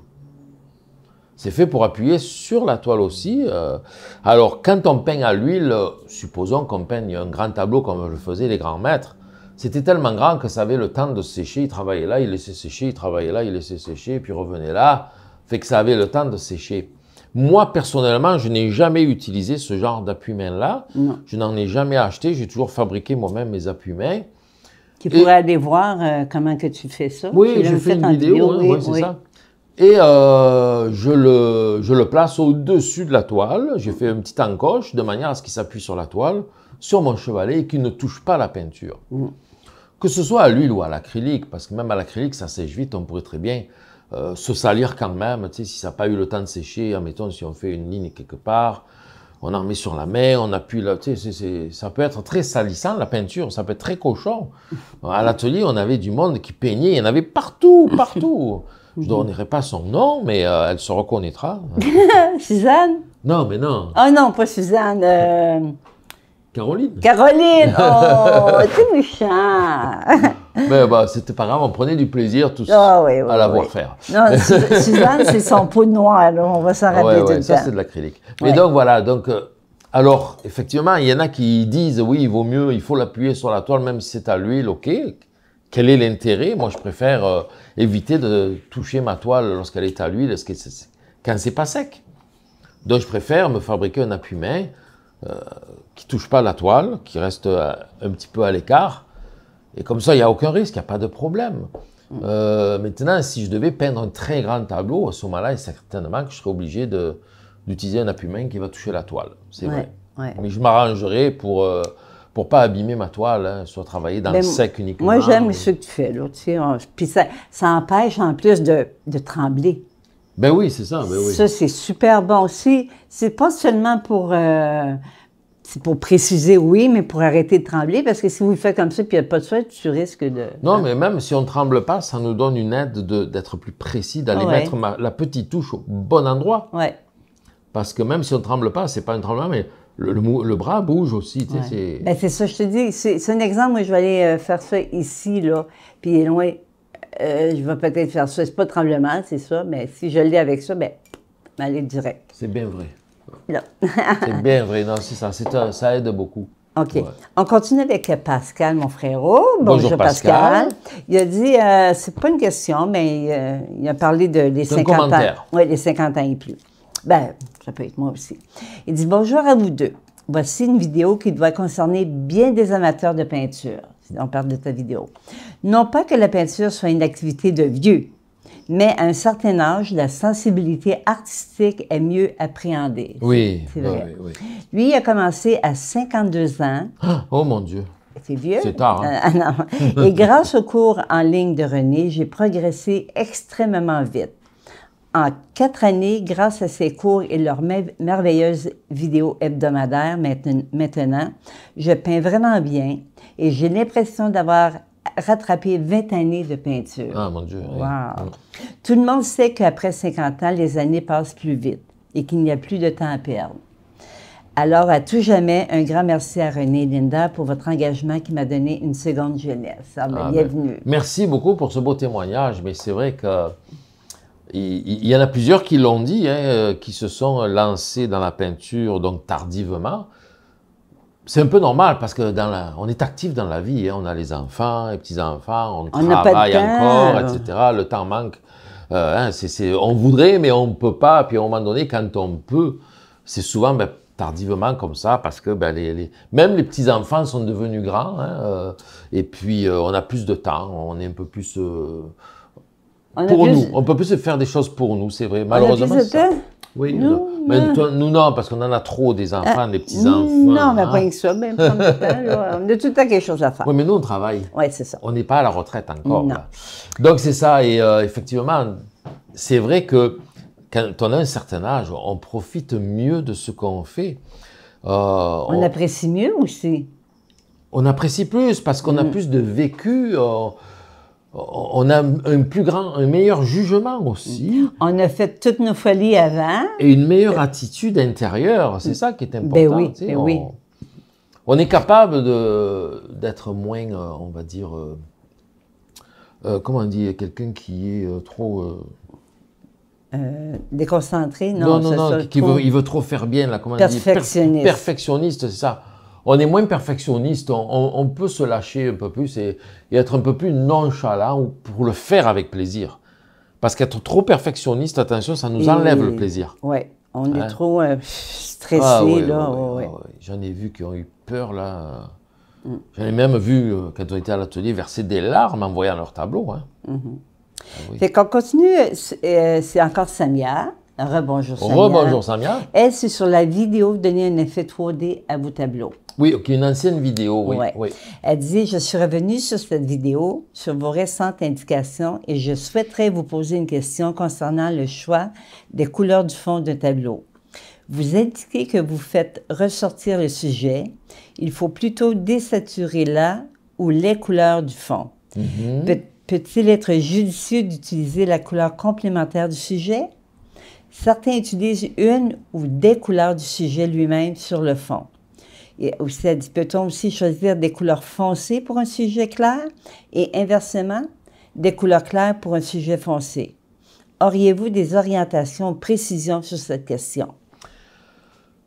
C'est fait pour appuyer sur la toile aussi. Euh. Alors, quand on peint à l'huile, supposons qu'on peigne un grand tableau comme le faisaient les grands maîtres, c'était tellement grand que ça avait le temps de sécher. Il travaillait là, il laissait sécher, il travaillait là, il laissait sécher, puis revenait là. Fait que ça avait le temps de sécher. Moi, personnellement, je n'ai jamais utilisé ce genre d'appui-main-là. Je n'en ai jamais acheté. J'ai toujours fabriqué moi-même mes appuis-mains. Qui pourrait aller voir euh, comment que tu fais ça. Oui, je fais une vidéo, hein. oui. c'est ça. Et euh, je, le, place au-dessus de la toile. J'ai fait une petite encoche de manière à ce qu'il s'appuie sur la toile, sur mon chevalet et qu'il ne touche pas la peinture. Mm. Que ce soit à l'huile ou à l'acrylique, parce que même à l'acrylique, ça sèche vite, on pourrait très bien euh, se salir quand même. si ça n'a pas eu le temps de sécher, admettons, si on fait une ligne quelque part, on en met sur la main, on appuie là. Tu sais, ça peut être très salissant, la peinture, ça peut être très cochon. À l'atelier, on avait du monde qui peignait, il y en avait partout, partout. Je ne donnerai pas son nom, mais euh, elle se reconnaîtra. Suzanne Non, mais non. Oh non, pas Suzanne. Euh, Caroline. Caroline Oh, c'est méchant Mais bah, c'était pas grave, on prenait du plaisir tous ah à la voir faire. Non, Suzanne, c'est son pot noir, alors on va s'arrêter de ouais, ça. c'est de l'acrylique. Mais donc voilà, donc, euh, alors effectivement, il y en a qui disent oui, il vaut mieux, il faut l'appuyer sur la toile, même si c'est à l'huile, ok, quel est l'intérêt Moi, je préfère euh, éviter de toucher ma toile lorsqu'elle est à l'huile, quand c'est pas sec. Donc, je préfère me fabriquer un appui main euh, qui touche pas la toile, qui reste euh, un petit peu à l'écart. Et comme ça, il n'y a aucun risque, il n'y a pas de problème. Mm. maintenant, si je devais peindre un très grand tableau, à ce moment-là, certainement que je serais obligé d'utiliser un appui main qui va toucher la toile. C'est vrai. Mais je m'arrangerais pour pour pas abîmer ma toile, hein, soit travailler dans le ben, sec uniquement. Moi, j'aime ce que tu fais, là, tu sais. Hein. Puis ça, empêche en plus de, trembler. Ben oui, c'est ça, ben oui. Ça, c'est super bon aussi. C'est pas seulement pour... Euh, c'est pour préciser, oui, mais pour arrêter de trembler, parce que si vous le faites comme ça puis il n'y a pas de souhait, tu risques de... Non, mais même si on ne tremble pas, ça nous donne une aide d'être plus précis, d'aller mettre la petite touche au bon endroit. Ouais. Parce que même si on ne tremble pas, c'est pas un tremblement, mais le, bras bouge aussi. Tu ben, C'est ça, je te dis. C'est un exemple. Moi, je vais aller euh, faire ça ici, là, puis loin. Euh, je vais peut-être faire ça. C'est pas tremblement, c'est ça, mais si je l'ai avec ça, ben, aller direct. C'est bien vrai. c'est bien vrai. Non, c'est ça. ça aide beaucoup. OK. On continue avec euh, Pascal, mon frérot. Bonjour, Pascal. Il a dit, c'est pas une question, mais il a parlé de, des 50 ans. Oui, les 50 ans et plus. Ben, ça peut être moi aussi. Il dit Bonjour à vous deux. Voici une vidéo qui doit concerner bien des amateurs de peinture. On parle de ta vidéo. Non pas que la peinture soit une activité de vieux, mais à un certain âge, la sensibilité artistique est mieux appréhendée. Oui, c'est vrai. Lui, a commencé à 52 ans. Oh mon Dieu! C'est vieux. C'est tard. Hein? Ah, ah, non. Et grâce au cours en ligne de René, j'ai progressé extrêmement vite en quatre années grâce à ces cours et leurs merveilleuses vidéos hebdomadaires maintenant. Je peins vraiment bien et j'ai l'impression d'avoir rattrapé 20 années de peinture. Ah, mon Dieu. Mm. Tout le monde sait qu'après 50 ans, les années passent plus vite et qu'il n'y a plus de temps à perdre. Alors, à tout jamais, un grand merci à René et Linda pour votre engagement qui m'a donné une seconde jeunesse. Ah, ben, bienvenue. merci beaucoup pour ce beau témoignage, mais c'est vrai que il, y en a plusieurs qui l'ont dit, hein, euh, qui se sont lancés dans la peinture donc tardivement. C'est un peu normal parce que dans la, on est actif dans la vie, hein. on a les enfants, les petits-enfants, on, travaille encore, etc. Le temps manque. Euh, hein, on voudrait, mais on ne peut pas. Puis à un moment donné, quand on peut, c'est souvent ben, tardivement comme ça parce que ben, les, même les petits-enfants sont devenus grands. Euh, et puis on a plus de temps, on est un peu plus pour nous. On peut plus se faire des choses pour nous, c'est vrai. Malheureusement. Oui, nous, mais non. nous non, parce qu'on en a trop des euh, enfants, des petits-enfants. Non, on hein. pas que ça, mais on a tout le temps quelque chose à faire. Oui, mais nous, on travaille. Oui, c'est ça. On n'est pas à la retraite encore. Donc, c'est ça. Et euh, effectivement, c'est vrai que quand on a un certain âge, on profite mieux de ce qu'on fait. Euh, on, apprécie mieux aussi. On apprécie plus parce qu'on a mm. plus de vécu on a un plus grand, un meilleur jugement aussi. On a fait toutes nos folies avant. Et une meilleure attitude intérieure, c'est ça qui est ben important. Ben oui, on, on, est capable d'être moins, euh, on va dire, euh, euh, comment on dit, quelqu'un qui est trop... déconcentré, non. Non, non, non, qui veut, il veut trop faire bien, là, comment on dit, perfectionniste, c'est ça on est moins perfectionniste, on, peut se lâcher un peu plus et, être un peu plus nonchalant pour le faire avec plaisir. Parce qu'être trop perfectionniste, attention, ça nous enlève le plaisir. Ouais, on est trop stressé J'en ai vu qui ont eu peur là. J'ai mm. J'en ai même vu euh, quand on était à l'atelier verser des larmes en voyant leur tableau. Hein. Mm-hmm. Ah qu'on continue, euh, c'est encore Samia. Rebonjour Samia. Rebonjour Samia. Elle, c'est sur la vidéo, donner un effet 3D à vos tableaux. Oui, une ancienne vidéo, oui, Elle dit, je suis revenue sur cette vidéo, sur vos récentes indications, et je souhaiterais vous poser une question concernant le choix des couleurs du fond d'un tableau. Vous indiquez que vous faites ressortir le sujet. Il faut plutôt désaturer la ou les couleurs du fond. Mhm. Peut-il être judicieux d'utiliser la couleur complémentaire du sujet? Certains utilisent une ou des couleurs du sujet lui-même sur le fond peut-on aussi choisir des couleurs foncées pour un sujet clair et inversement, des couleurs claires pour un sujet foncé? Auriez-vous des orientations, précisions sur cette question?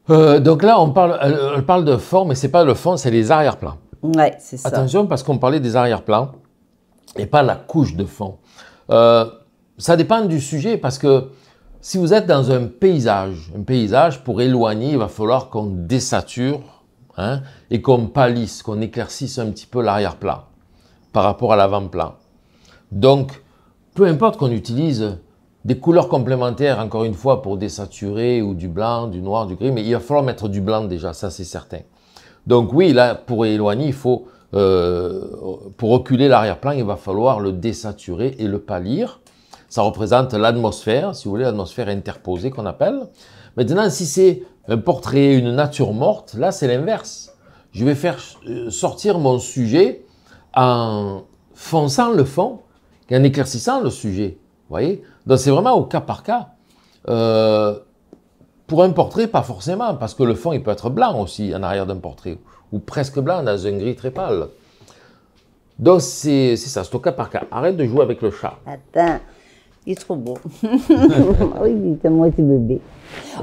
Euh, donc là, on parle, parle de forme, mais c'est pas le fond, c'est les arrière-plans. Ouais, c'est ça. Attention, parce qu'on parlait des arrière-plans et pas la couche de fond. Euh, ça dépend du sujet, parce que si vous êtes dans un paysage, un paysage, pour éloigner, il va falloir qu'on désature Hein, et qu'on pâlisse, qu'on éclaircisse un petit peu larrière plan par rapport à lavant plan Donc, peu importe qu'on utilise des couleurs complémentaires, encore une fois, pour désaturer ou du blanc, du noir, du gris, mais il va falloir mettre du blanc déjà, ça c'est certain. Donc oui, là, pour éloigner, il faut, euh, pour reculer l'arrière-plan, il va falloir le désaturer et le pâlir. Ça représente l'atmosphère, si vous voulez, l'atmosphère interposée qu'on appelle. Maintenant, si c'est un euh, portrait, une nature morte, là c'est l'inverse. Je vais faire euh, sortir mon sujet en fonçant le fond et en éclaircissant le sujet. Vous voyez Donc c'est vraiment au cas par cas. Euh, pour un portrait, pas forcément, parce que le fond il peut être blanc aussi en arrière d'un portrait, ou presque blanc dans un gris très pâle. Donc c'est ça, c'est au cas par cas. Arrête de jouer avec le chat. Attends, il est trop beau. oui, c'est moi, bébé.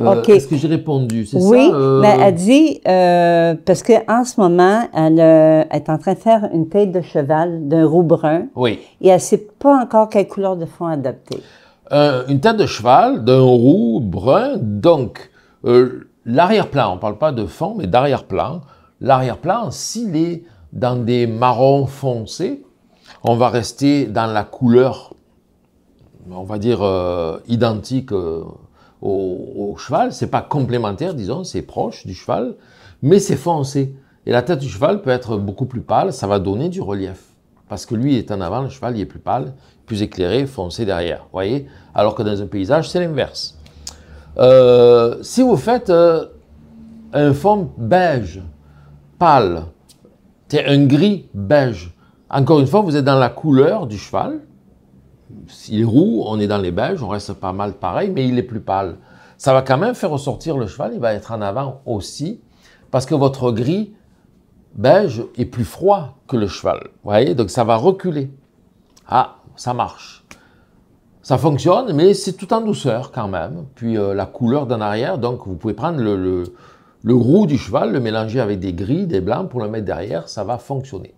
Euh, est-ce que j'ai répondu, oui, ça? Euh, ben, elle dit, euh, parce qu'en ce moment, elle, euh, est en train de faire une tête de cheval d'un roux brun. Oui. Et elle ne sait pas encore quelle couleur de fond adopter. une tête de cheval d'un roux brun, donc l'arrière-plan, on ne parle pas de fond, mais d'arrière-plan. L'arrière-plan, s'il est dans des marrons foncés, on va rester dans la couleur, on va dire, identique au, cheval. C'est pas complémentaire, disons, c'est proche du cheval, mais c'est foncé. Et la tête du cheval peut être beaucoup plus pâle, ça va donner du relief. Parce que lui est en avant, le cheval est plus pâle, plus éclairé, foncé derrière. voyez Alors que dans un paysage, c'est l'inverse. Euh, si vous faites euh, un fond beige, pâle, un gris beige, encore une fois, vous êtes dans la couleur du cheval, il est roux, on est dans les beiges, on reste pas mal pareil, mais il est plus pâle. Ça va quand même faire ressortir le cheval, il va être en avant aussi, parce que votre gris beige est plus froid que le cheval. Vous voyez, donc ça va reculer. Ah, ça marche. Ça fonctionne, mais c'est tout en douceur quand même. Puis euh, la couleur d'en arrière, donc vous pouvez prendre le, le, le roux du cheval, le mélanger avec des gris, des blancs pour le mettre derrière, ça va fonctionner.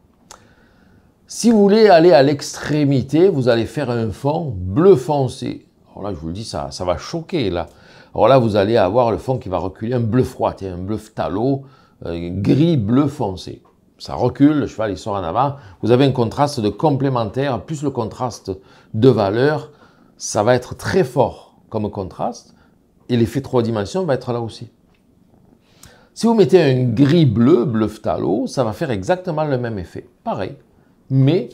Si vous voulez aller à l'extrémité, vous allez faire un fond bleu foncé. Alors là, je vous le dis, ça, va choquer là. Alors là, vous allez avoir le fond qui va reculer, un bleu froid, un bleu phtalo, euh, gris bleu foncé. Ça recule, le cheval il sort en avant. Vous avez un contraste de complémentaire, plus le contraste de valeur. Ça va être très fort comme contraste. Et l'effet trois dimensions va être là aussi. Si vous mettez un gris bleu, bleu phtalo, ça va faire exactement le même effet. Pareil mais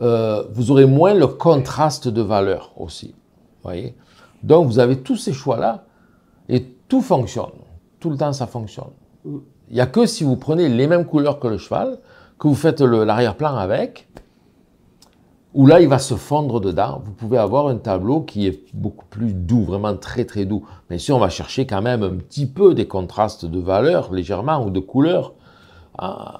euh, vous aurez moins le contraste de valeur aussi. Voyez Donc vous avez tous ces choix-là et tout fonctionne. Tout le temps, ça fonctionne. Mm. Il n'y a que si vous prenez les mêmes couleurs que le cheval, que vous faites l'arrière-plan avec, où là, il va se fondre dedans. Vous pouvez avoir un tableau qui est beaucoup plus doux, vraiment très très doux. Mais si on va chercher quand même un petit peu des contrastes de valeur, légèrement, ou de couleur, hein,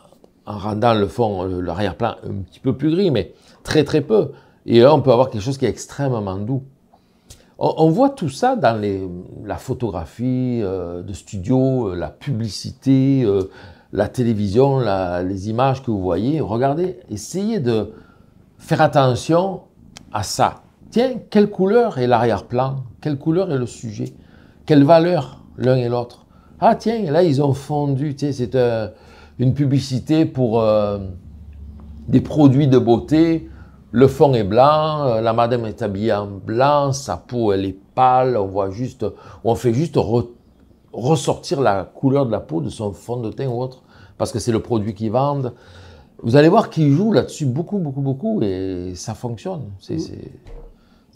en rendant le fond, euh, l'arrière-plan un petit peu plus gris, mais très très peu. Et là, on peut avoir quelque chose qui est extrêmement doux. On, voit tout ça dans la photographie euh, de studio, euh, la publicité, la télévision, les images que vous voyez. Regardez, essayez de faire attention à ça. Tiens, quelle couleur est l'arrière-plan Quelle couleur est le sujet Quelle valeur l'un et l'autre Ah tiens, là ils ont fondu, tiens, c'est un une publicité pour euh, des produits de beauté. Le fond est blanc, euh, la madame est habillée en blanc, sa peau elle est pâle, on voit juste, on fait juste ressortir la couleur de la peau de son fond de teint ou autre, parce que c'est le produit qu'ils vendent. Vous allez voir qu'ils jouent là-dessus beaucoup, beaucoup, beaucoup, et ça fonctionne. C'est,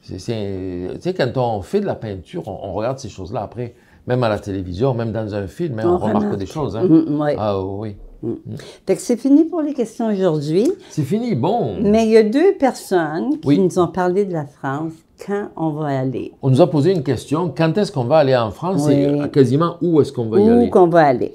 tu sais, quand on fait de la peinture, on, regarde ces choses-là après, même à la télévision, même dans un film, hein, on, remarque des choses. Hein. Mm, mm, ah oui. Donc, mm. c'est fini pour les questions aujourd'hui. C'est fini, bon. Mais il y a deux personnes qui nous ont parlé de la France. Quand on va aller? On nous a posé une question. Quand est-ce qu'on va aller en France et euh, quasiment où est-ce qu'on va y aller? Où qu'on va aller?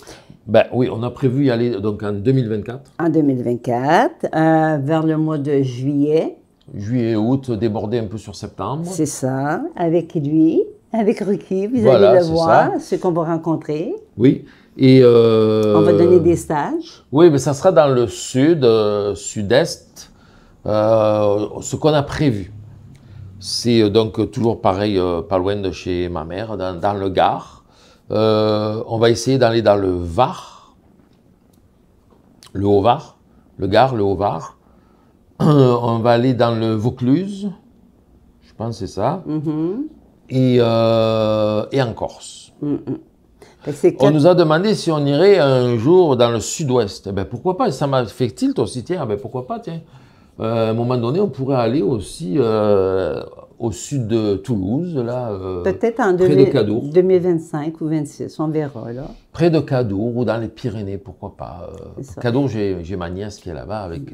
Ben oui, on a prévu y aller donc en 2024. En 2024, euh, vers le mois de juillet. Juillet, août, débordé un peu sur septembre. C'est ça, avec lui, avec Ricky, vous allez le voir, ce qu'on va rencontrer. Oui, euh, on va donner des stages. Oui, mais ça sera dans le sud, euh, sud-est, euh, ce qu'on a prévu. C'est donc toujours pareil, pas loin de chez ma mère, dans, le Gard. on va essayer d'aller dans le Var, le Haut-Var, le Gard, le Haut-Var. on va aller dans le Vaucluse, je pense c'est ça, mm-hmm. et, en Corse. Mm-hmm. On nous a demandé si on irait un jour dans le sud-ouest. Eh ben, pourquoi pas Ça m'affecte-t-il, toi aussi Tiens, ah ben, pourquoi pas tiens. Euh, à un moment donné, on pourrait aller aussi euh, au sud de Toulouse, là. Euh, Peut-être en près de 2025 ou 26, on verra, là. Près de Cadour ou dans les Pyrénées, pourquoi pas. Euh. Cadour, j'ai ma nièce qui est là-bas avec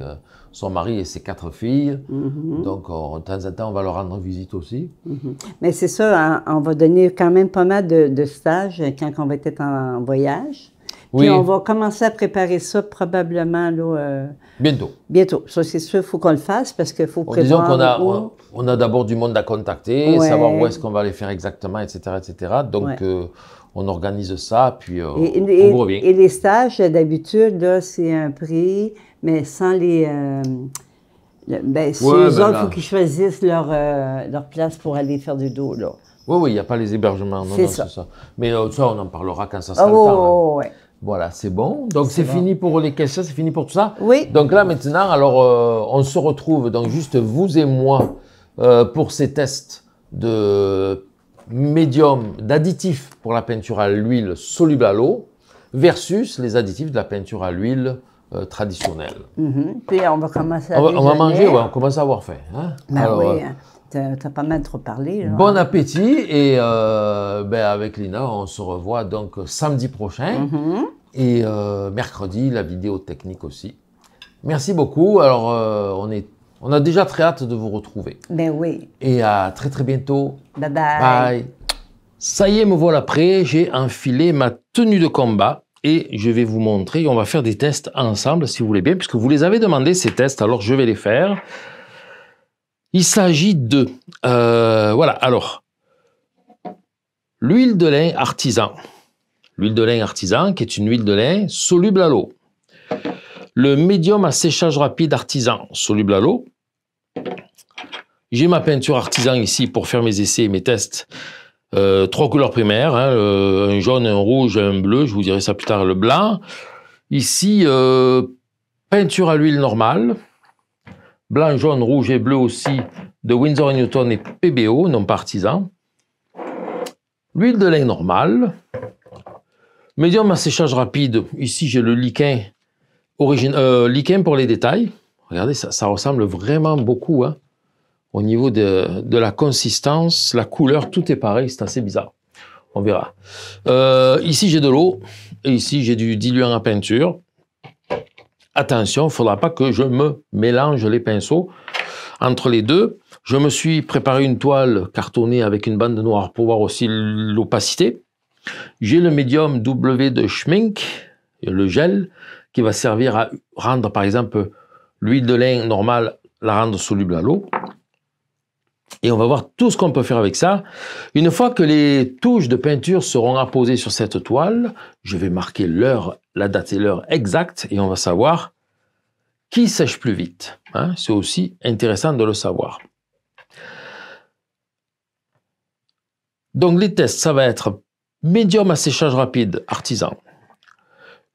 son mari et ses quatre filles. Mhm. Donc, euh, de temps en temps, on va leur rendre visite aussi. Mhm. Mais c'est ça, hein, on, va donner quand même pas mal de, stages quand on va être en, voyage. Puis on va commencer à préparer ça probablement euh, bientôt. Bientôt. Ça, c'est sûr, il faut qu'on le fasse parce qu'il faut prévoir. Disons qu'on a, on, a d'abord du monde à contacter, savoir où est-ce qu'on va les faire exactement, etc. etc. Donc, euh, on organise ça, puis revient. Et les stages, d'habitude, c'est un prix mais sans les. Euh, ben, ceux ouais, il ben faut qu'ils choisissent leur, euh, leur place pour aller faire du dos, là. Oui, oui, il n'y a pas les hébergements. Non, non, c'est ça. Mais euh, ça, on en parlera quand ça ah, sera le Oh, ouais. Voilà, c'est bon. Donc c'est, fini pour les questions, c'est fini pour tout ça. Oui. Donc là maintenant, alors euh, on se retrouve donc juste vous et moi pour ces tests de médium d'additifs pour la peinture à l'huile soluble à l'eau versus les additifs de la peinture à l'huile euh, traditionnel. traditionnelle. Mhm. Puis on va commencer à On, on va manger, on commence à avoir faim. Hein? Ben oui, euh, hein. t'as pas mal trop parlé. Bon appétit et euh, ben, avec Lina, on se revoit donc samedi prochain mhm. et mercredi, la vidéo technique aussi. Merci beaucoup. Alors, on, est, on a déjà très hâte de vous retrouver. Ben oui. Et à très très bientôt. bye. Bye. Ça y est, me voilà prêt. J'ai enfilé ma tenue de combat et je vais vous montrer, on va faire des tests ensemble si vous voulez bien, puisque vous les avez demandé ces tests, alors je vais les faire. Il s'agit de... Euh, voilà, alors, l'huile de lin artisan. L'huile de lin artisan, qui est une huile de lin soluble à l'eau. Le médium à séchage rapide artisan, soluble à l'eau. J'ai ma peinture artisan ici pour faire mes essais et mes tests. Euh, trois couleurs primaires, hein, euh, un jaune, un rouge, un bleu, je vous dirai ça plus tard, le blanc. Ici, euh, peinture à l'huile normale, blanc, jaune, rouge et bleu aussi, de Windsor Newton et PBO, non partisan. L'huile de lin normale, médium à séchage rapide, ici j'ai le liquin, origine, pour les détails. Regardez, ça, ressemble vraiment beaucoup. Hein au niveau de, la consistance, la couleur, tout est pareil, c'est assez bizarre. On verra. Euh, ici, j'ai de l'eau. Et ici, j'ai du diluant à peinture. Attention, il ne faudra pas que je me mélange les pinceaux entre les deux. Je me suis préparé une toile cartonnée avec une bande noire pour voir aussi l'opacité. J'ai le médium W de Schmink, le gel, qui va servir à rendre, par exemple, l'huile de lin normale, la rendre soluble à l'eau. Et on va voir tout ce qu'on peut faire avec ça. Une fois que les touches de peinture seront apposées sur cette toile, je vais marquer l'heure, la date et l'heure exacte et on va savoir qui sèche plus vite. Hein. C'est aussi intéressant de le savoir. Donc les tests, ça va être médium à séchage rapide, artisan,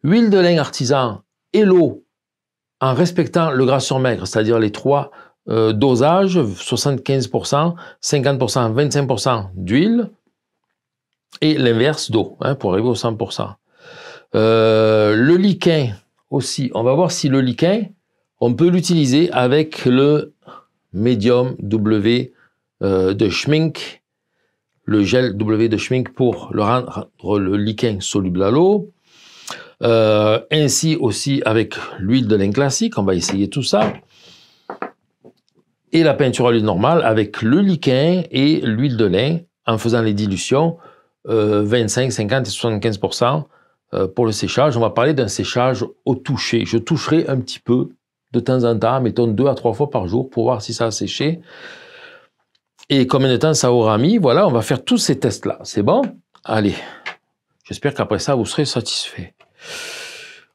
huile de lin artisan et l'eau en respectant le gras sur maigre, c'est-à-dire les trois euh, dosage, 75%, 50%, 25% d'huile et l'inverse d'eau hein, pour arriver au 100%. Euh, le liquin aussi, on va voir si le liquin, on peut l'utiliser avec le médium W euh, de Schmink, le gel W de Schmink pour le rendre le liquin soluble à l'eau. ainsi aussi avec l'huile de lin classique, on va essayer tout ça et la peinture à l'huile normale avec le liquin et l'huile de lin en faisant les dilutions 25, euh, 50 et 75 euh, pour le séchage. On va parler d'un séchage au toucher. Je toucherai un petit peu de temps en temps, mettons deux à trois fois par jour pour voir si ça a séché. Et combien de temps ça aura mis Voilà, on va faire tous ces tests-là. C'est bon Allez, j'espère qu'après ça, vous serez satisfait.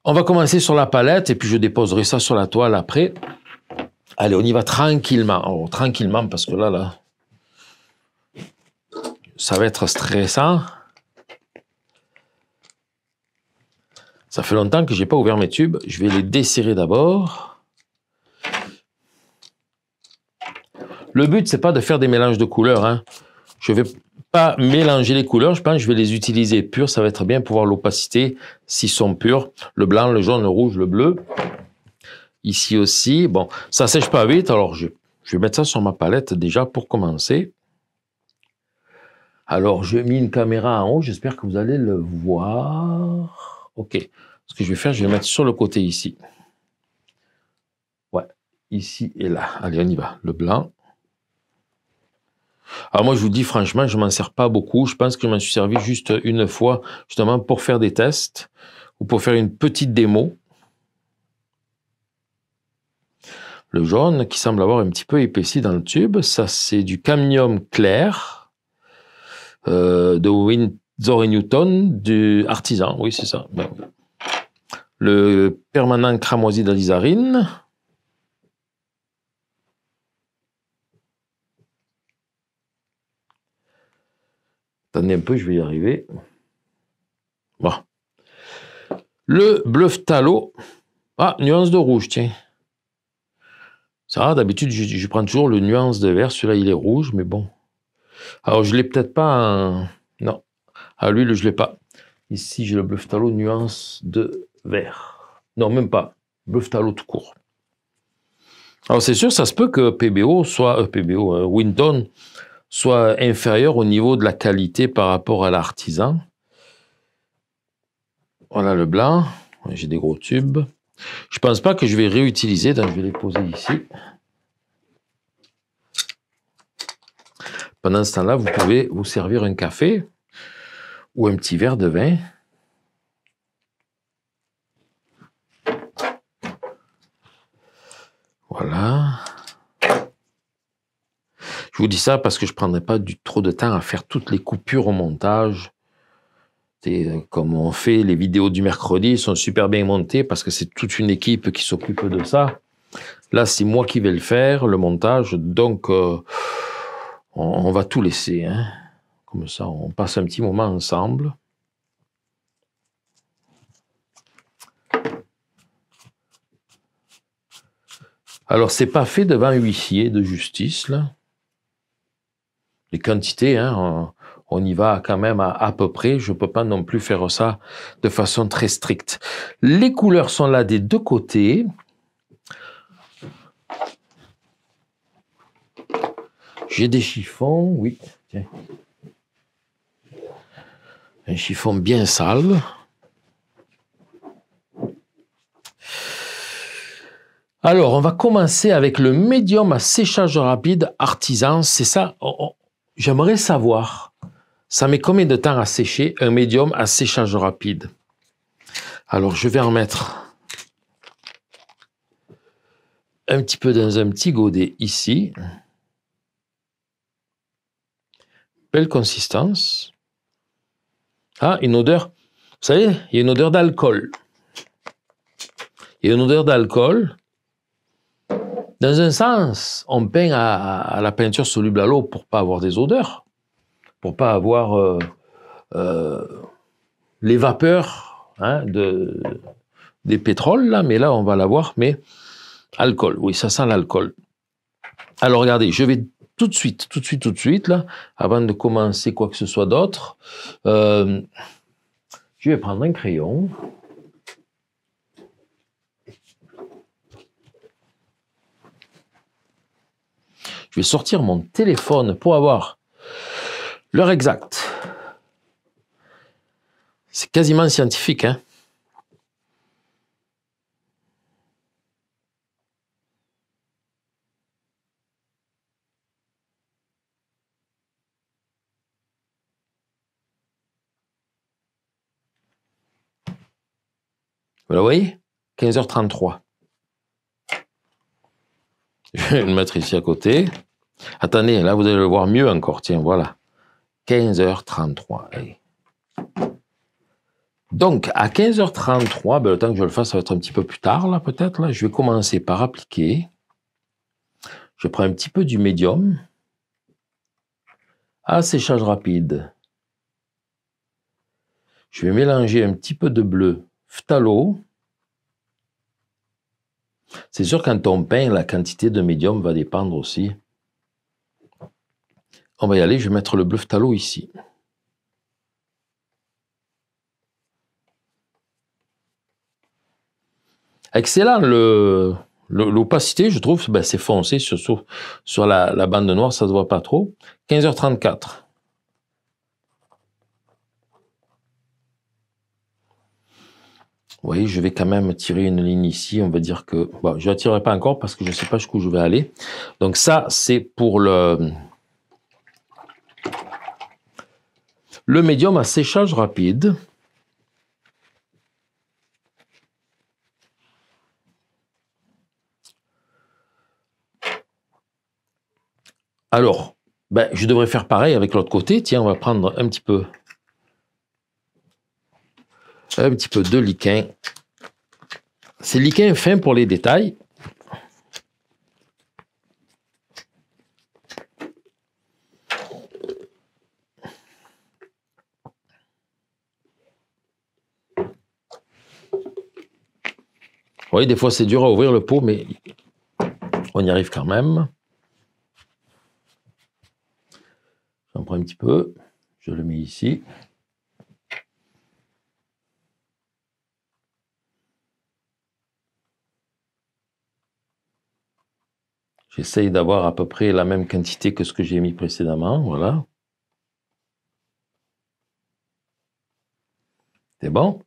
On va commencer sur la palette et puis je déposerai ça sur la toile après. Allez, on y va tranquillement. Oh, tranquillement, parce que là, là, ça va être stressant. Ça fait longtemps que je n'ai pas ouvert mes tubes. Je vais les desserrer d'abord. Le but, c'est pas de faire des mélanges de couleurs. Hein. Je vais pas mélanger les couleurs. Je pense que je vais les utiliser purs. Ça va être bien pour voir l'opacité s'ils sont purs. Le blanc, le jaune, le rouge, le bleu. Ici aussi, bon, ça ne sèche pas vite, alors je, vais mettre ça sur ma palette déjà pour commencer. Alors, j'ai mis une caméra en haut, j'espère que vous allez le voir. OK. Ce que je vais faire, je vais mettre sur le côté ici. Ouais, ici et là. Allez, on y va. Le blanc. Alors moi, je vous dis franchement, je ne m'en sers pas beaucoup. Je pense que je m'en suis servi juste une fois, justement, pour faire des tests ou pour faire une petite démo. le jaune, qui semble avoir un petit peu épaissi dans le tube. Ça, c'est du cadmium clair euh, de et Newton, du artisan. Oui, c'est ça. le permanent cramoisi d'alizarine. Attendez un peu, je vais y arriver. Le bluff talo. Ah, nuance de rouge, tiens. Ça d'habitude, je, prends toujours le nuance de vert. Celui-là, il est rouge, mais bon. Alors, je l'ai peut-être pas. Non. à lui, je je l'ai pas. Ici, j'ai le Bleu talo nuance de vert. Non, même pas. Bleu talo tout court. Alors, c'est sûr, ça se peut que PBO soit. Euh, PBO, euh, Winton soit inférieur au niveau de la qualité par rapport à l'artisan. Voilà le blanc. J'ai des gros tubes. Je ne pense pas que je vais réutiliser, donc je vais les poser ici. Pendant ce temps-là, vous pouvez vous servir un café ou un petit verre de vin. Voilà. Je vous dis ça parce que je ne prendrai pas du, trop de temps à faire toutes les coupures au montage comme on fait, les vidéos du mercredi sont super bien montées parce que c'est toute une équipe qui s'occupe de ça. Là, c'est moi qui vais le faire, le montage. Donc, euh, on, va tout laisser. Hein. Comme ça, on passe un petit moment ensemble. Alors, c'est pas fait devant huissier de justice, là. Les quantités, hein, on y va quand même à, peu près. Je ne peux pas non plus faire ça de façon très stricte. Les couleurs sont là des deux côtés. J'ai des chiffons, oui. Un chiffon bien sale. Alors, on va commencer avec le médium à séchage rapide artisan. C'est ça, j'aimerais savoir ça met combien de temps à sécher un médium à séchage rapide Alors, je vais en mettre un petit peu dans un petit godet ici. Belle consistance. Ah, une odeur. Vous savez, il y a une odeur d'alcool. Il y a une odeur d'alcool. Dans un sens, on peint à, à la peinture soluble à l'eau pour pas avoir des odeurs pour pas avoir euh, euh, les vapeurs hein, de, des pétroles, là, mais là, on va l'avoir, mais alcool, oui, ça sent l'alcool. Alors, regardez, je vais tout de suite, tout de suite, tout de suite, là, avant de commencer quoi que ce soit d'autre, euh, je vais prendre un crayon. Je vais sortir mon téléphone pour avoir L'heure exacte. C'est quasiment scientifique, hein Vous voyez 15h33. Je vais le mettre ici à côté. Attendez, là vous allez le voir mieux encore. Tiens, voilà. 15h33. Donc, à 15h33, ben, le temps que je le fasse, ça va être un petit peu plus tard, là, peut-être. Je vais commencer par appliquer. Je prends un petit peu du médium. À séchage rapide. Je vais mélanger un petit peu de bleu phtalo. C'est sûr, quand on peint, la quantité de médium va dépendre aussi on va y aller, je vais mettre le bluff talo ici. Excellent L'opacité, je trouve, ben, c'est foncé sur, la, bande noire, ça ne se voit pas trop. 15h34. Vous voyez, je vais quand même tirer une ligne ici. On va dire que... je ne la tirerai pas encore parce que je ne sais pas jusqu'où je vais aller. Donc ça, c'est pour le, le médium à séchage rapide. Alors, ben, je devrais faire pareil avec l'autre côté. Tiens, on va prendre un petit peu, un petit peu de liquin. C'est liquin fin pour les détails. voyez, des fois, c'est dur à ouvrir le pot, mais on y arrive quand même. J'en prends un petit peu. Je le mets ici. J'essaye d'avoir à peu près la même quantité que ce que j'ai mis précédemment. Voilà. C'est bon.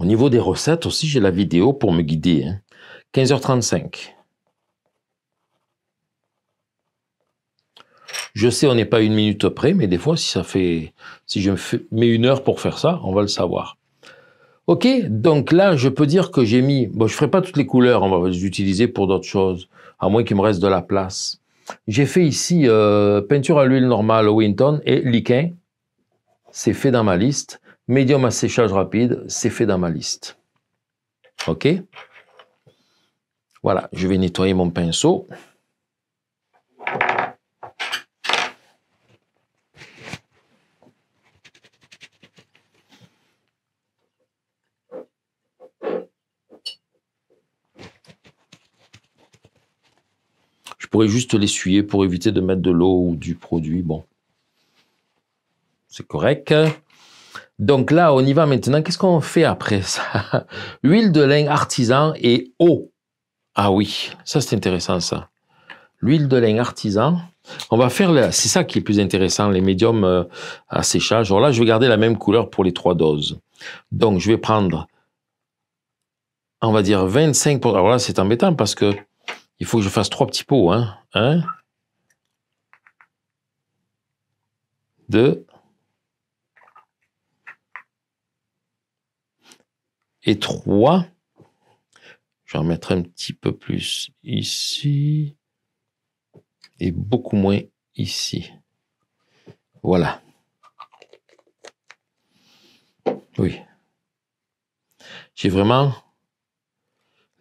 Au niveau des recettes aussi, j'ai la vidéo pour me guider. 15h35. Hein. Je sais, on n'est pas une minute près, mais des fois, si je mets une heure pour faire ça, on va le savoir. Ok, donc là, je peux dire que j'ai mis. Bon, je ferai pas toutes les couleurs, on va les utiliser pour d'autres choses, à moins qu'il me reste de la place. J'ai fait ici euh, peinture à l'huile normale Winton et liquin. C'est fait dans ma liste médium à séchage rapide, c'est fait dans ma liste. OK Voilà, je vais nettoyer mon pinceau. Je pourrais juste l'essuyer pour éviter de mettre de l'eau ou du produit. Bon, c'est correct. Donc là, on y va maintenant. Qu'est-ce qu'on fait après ça Huile de lin artisan et eau. Ah oui, ça c'est intéressant ça. L'huile de lin artisan. On va faire, c'est ça qui est plus intéressant, les médiums euh, à séchage. Alors là, je vais garder la même couleur pour les trois doses. Donc je vais prendre, on va dire 25 pour. Alors là, c'est embêtant parce que il faut que je fasse trois petits pots. Hein, deux, et vais en mettre un petit peu plus ici et beaucoup moins ici. Voilà. Oui. J'ai vraiment...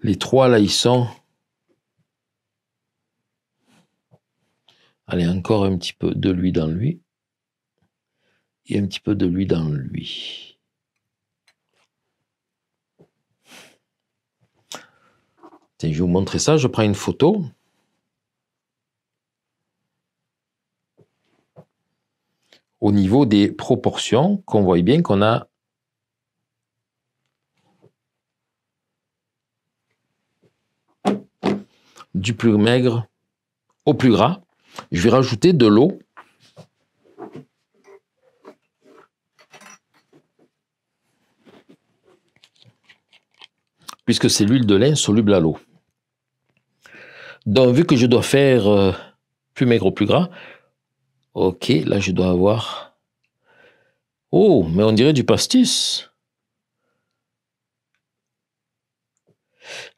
Les trois, là, ils sont... Allez, encore un petit peu de lui dans lui. Et un petit peu de lui dans lui. je vais vous montrer ça, je prends une photo. Au niveau des proportions, qu'on voit bien qu'on a du plus maigre au plus gras. Je vais rajouter de l'eau. puisque c'est l'huile de lin soluble à l'eau. Donc, vu que je dois faire euh, plus maigre ou plus gras, ok, là, je dois avoir... Oh, mais on dirait du pastis.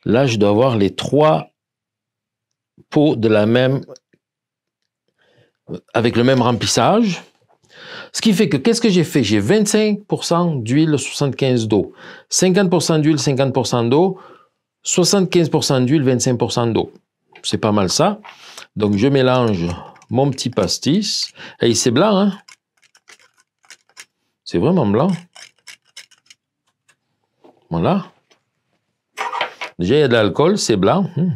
Là, je dois avoir les trois pots de la même... avec le même remplissage. Ce qui fait que, qu'est-ce que j'ai fait? J'ai 25% d'huile, 75% d'eau. 50% d'huile, 50% d'eau. 75% d'huile, 25% d'eau c'est pas mal ça. Donc je mélange mon petit pastis. Et c'est blanc, hein C'est vraiment blanc. Voilà. Déjà, il y a de l'alcool, c'est blanc. Hmm.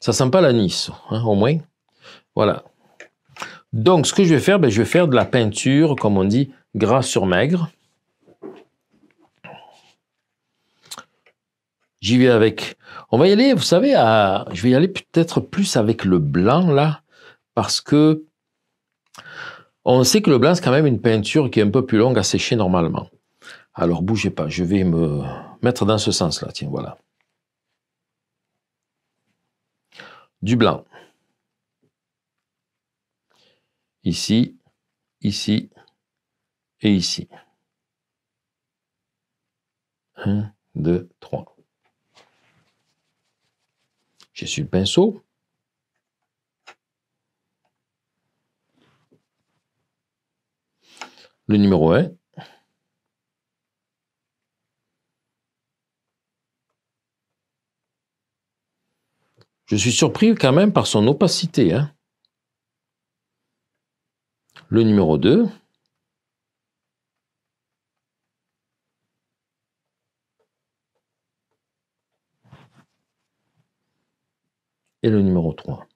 Ça sent pas l'anis, hein, au moins. Voilà. Donc, ce que je vais faire, ben, je vais faire de la peinture, comme on dit, gras sur maigre. J'y vais avec. On va y aller, vous savez, je vais y aller peut-être plus avec le blanc là, parce que on sait que le blanc, c'est quand même une peinture qui est un peu plus longue à sécher normalement. Alors bougez pas, je vais me mettre dans ce sens-là. Tiens, voilà. Du blanc. Ici, ici et ici. 1, 2, 3 su le pinceau. Le numéro 1. Je suis surpris quand même par son opacité. Hein. Le numéro 2. et le numéro 3.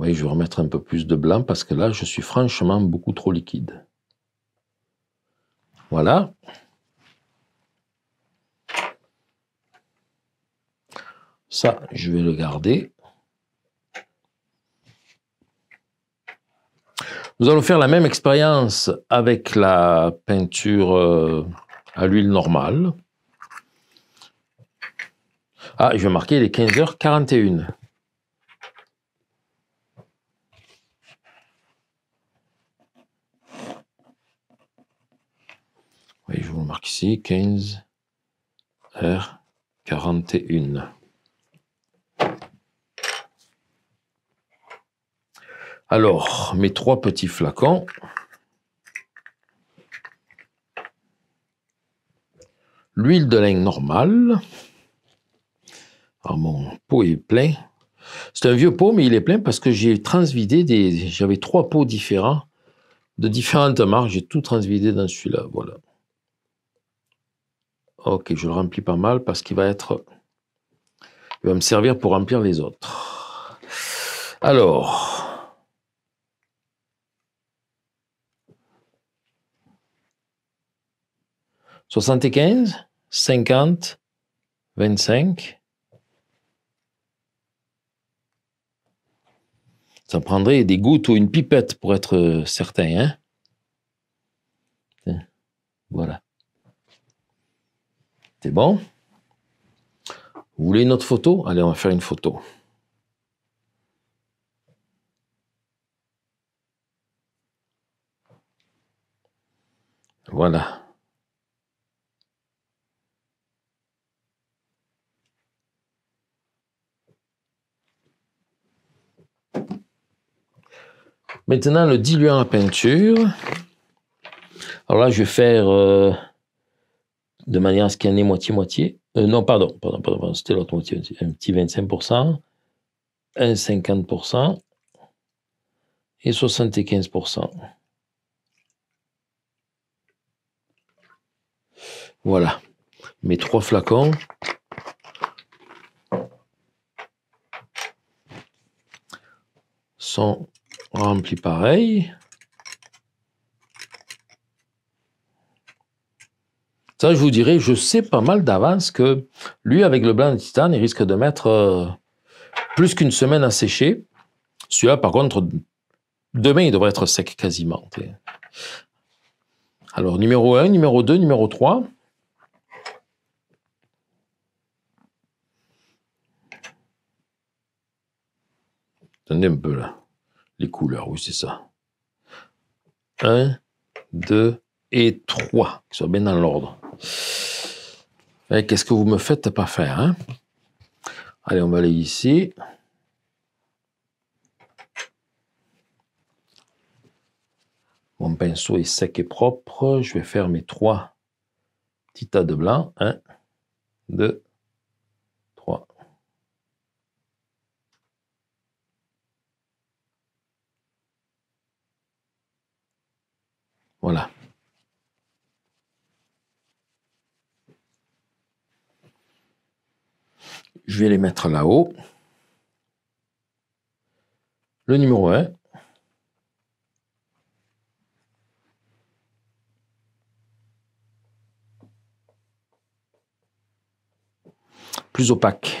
Oui, je vais remettre un peu plus de blanc parce que là, je suis franchement beaucoup trop liquide. Voilà. Ça, je vais le garder. Nous allons faire la même expérience avec la peinture euh, à l'huile normale. Ah, je vais marquer les 15h41. Oui, je vous le marque ici, 15h41. Alors, mes trois petits flacons. l'huile de lingue normale. Ah, mon pot est plein. C'est un vieux pot, mais il est plein parce que j'ai transvidé des. J'avais trois pots différents, de différentes marques. J'ai tout transvidé dans celui-là. Voilà. Ok, je le remplis pas mal parce qu'il va être. Il va me servir pour remplir les autres. Alors, 75, 50, 25. Ça prendrait des gouttes ou une pipette pour être certain. Hein voilà. C'est bon Vous voulez une autre photo Allez, on va faire une photo. Voilà. Maintenant, le diluant à peinture. Alors là, je vais faire euh, de manière à ce qu'il y en ait moitié-moitié. Euh, non, pardon, pardon c'était l'autre moitié. Un petit 25%, un 50% et 75%. Voilà, mes trois flacons. sont remplis pareil. Ça, je vous dirais, je sais pas mal d'avance que lui, avec le blanc de titane, il risque de mettre euh, plus qu'une semaine à sécher. Celui-là, par contre, demain, il devrait être sec quasiment. Alors, numéro 1, numéro 2, numéro 3. Attendez un peu là couleurs, oui, c'est ça. 1, 2 et 3, qui soient bien dans l'ordre. Qu'est-ce que vous me faites pas faire hein? Allez, on va aller ici. Mon pinceau est sec et propre. Je vais faire mes trois petits tas de blanc. 1, 2 Voilà. Je vais les mettre là-haut. Le numéro est Plus opaque.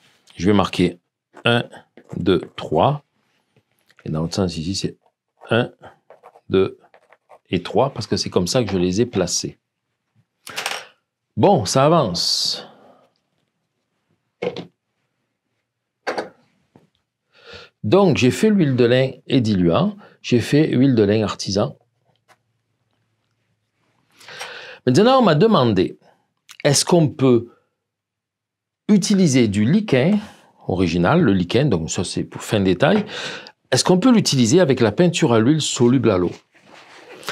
Je vais marquer 1, 2, 3. Et dans l'autre sens, ici, c'est 1, 2 et 3, parce que c'est comme ça que je les ai placés. Bon, ça avance. Donc, j'ai fait l'huile de lin et diluant. J'ai fait l'huile de lin artisan. Maintenant, on m'a demandé, est-ce qu'on peut utiliser du lichen original, le lichen, donc ça c'est pour fin détail, est-ce qu'on peut l'utiliser avec la peinture à l'huile soluble à l'eau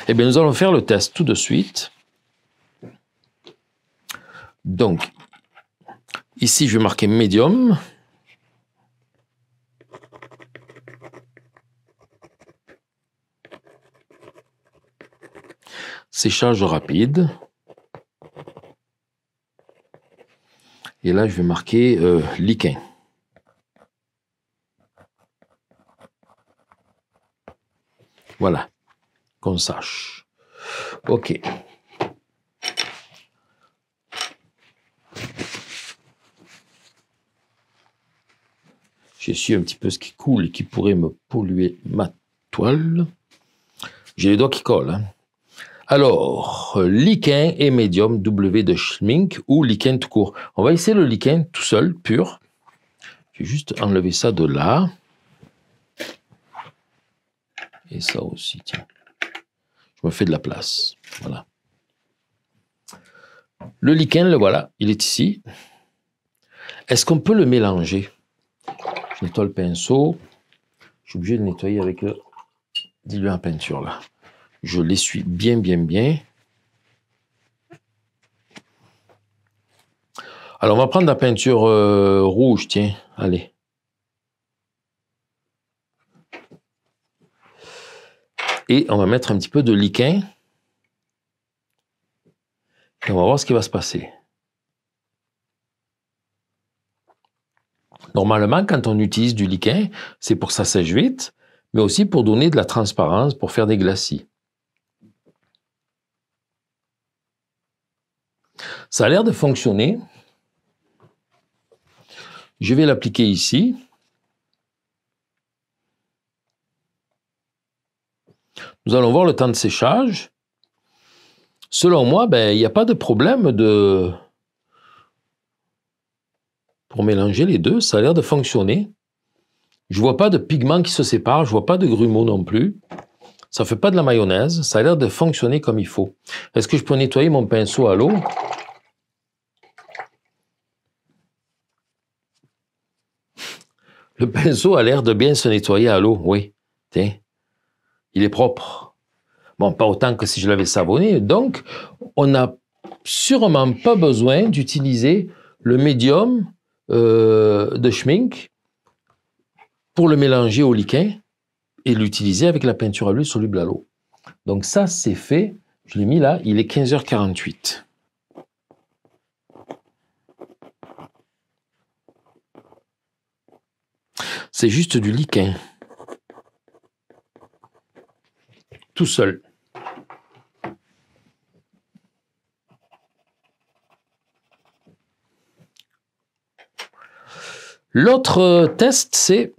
Eh bien, nous allons faire le test tout de suite. Donc, ici, je vais marquer médium. Séchage rapide. Et là, je vais marquer euh, Voilà, qu'on sache. OK. J'ai su un petit peu ce qui coule et qui pourrait me polluer ma toile. J'ai les doigts qui collent. Hein. Alors, lichen et médium W de Schmink ou lichen tout court. On va essayer le lichen tout seul, pur. Je vais juste enlever ça de là. Et ça aussi, tiens. Je me fais de la place. Voilà. Le lichen, le voilà, il est ici. Est-ce qu'on peut le mélanger Je nettoie le pinceau. Je suis obligé de nettoyer avec le diluant peinture, là. Je l'essuie bien, bien, bien. Alors, on va prendre la peinture euh, rouge, tiens. Allez. Et on va mettre un petit peu de liquin. Et on va voir ce qui va se passer. Normalement, quand on utilise du liquin, c'est pour que ça sèche vite, mais aussi pour donner de la transparence, pour faire des glacis. Ça a l'air de fonctionner. Je vais l'appliquer ici. Nous allons voir le temps de séchage. Selon moi, ben, il n'y a pas de problème de... Pour mélanger les deux, ça a l'air de fonctionner. Je ne vois pas de pigments qui se séparent, je ne vois pas de grumeaux non plus. Ça ne fait pas de la mayonnaise, ça a l'air de fonctionner comme il faut. Est-ce que je peux nettoyer mon pinceau à l'eau Le pinceau a l'air de bien se nettoyer à l'eau, oui. Tiens, il est propre. Bon, pas autant que si je l'avais savonné. Donc, on n'a sûrement pas besoin d'utiliser le médium euh, de Schmink pour le mélanger au liquin et l'utiliser avec la peinture à l'huile soluble à l'eau. Donc ça, c'est fait. Je l'ai mis là. Il est 15h48. C'est juste du liquin. Tout seul. L'autre test, c'est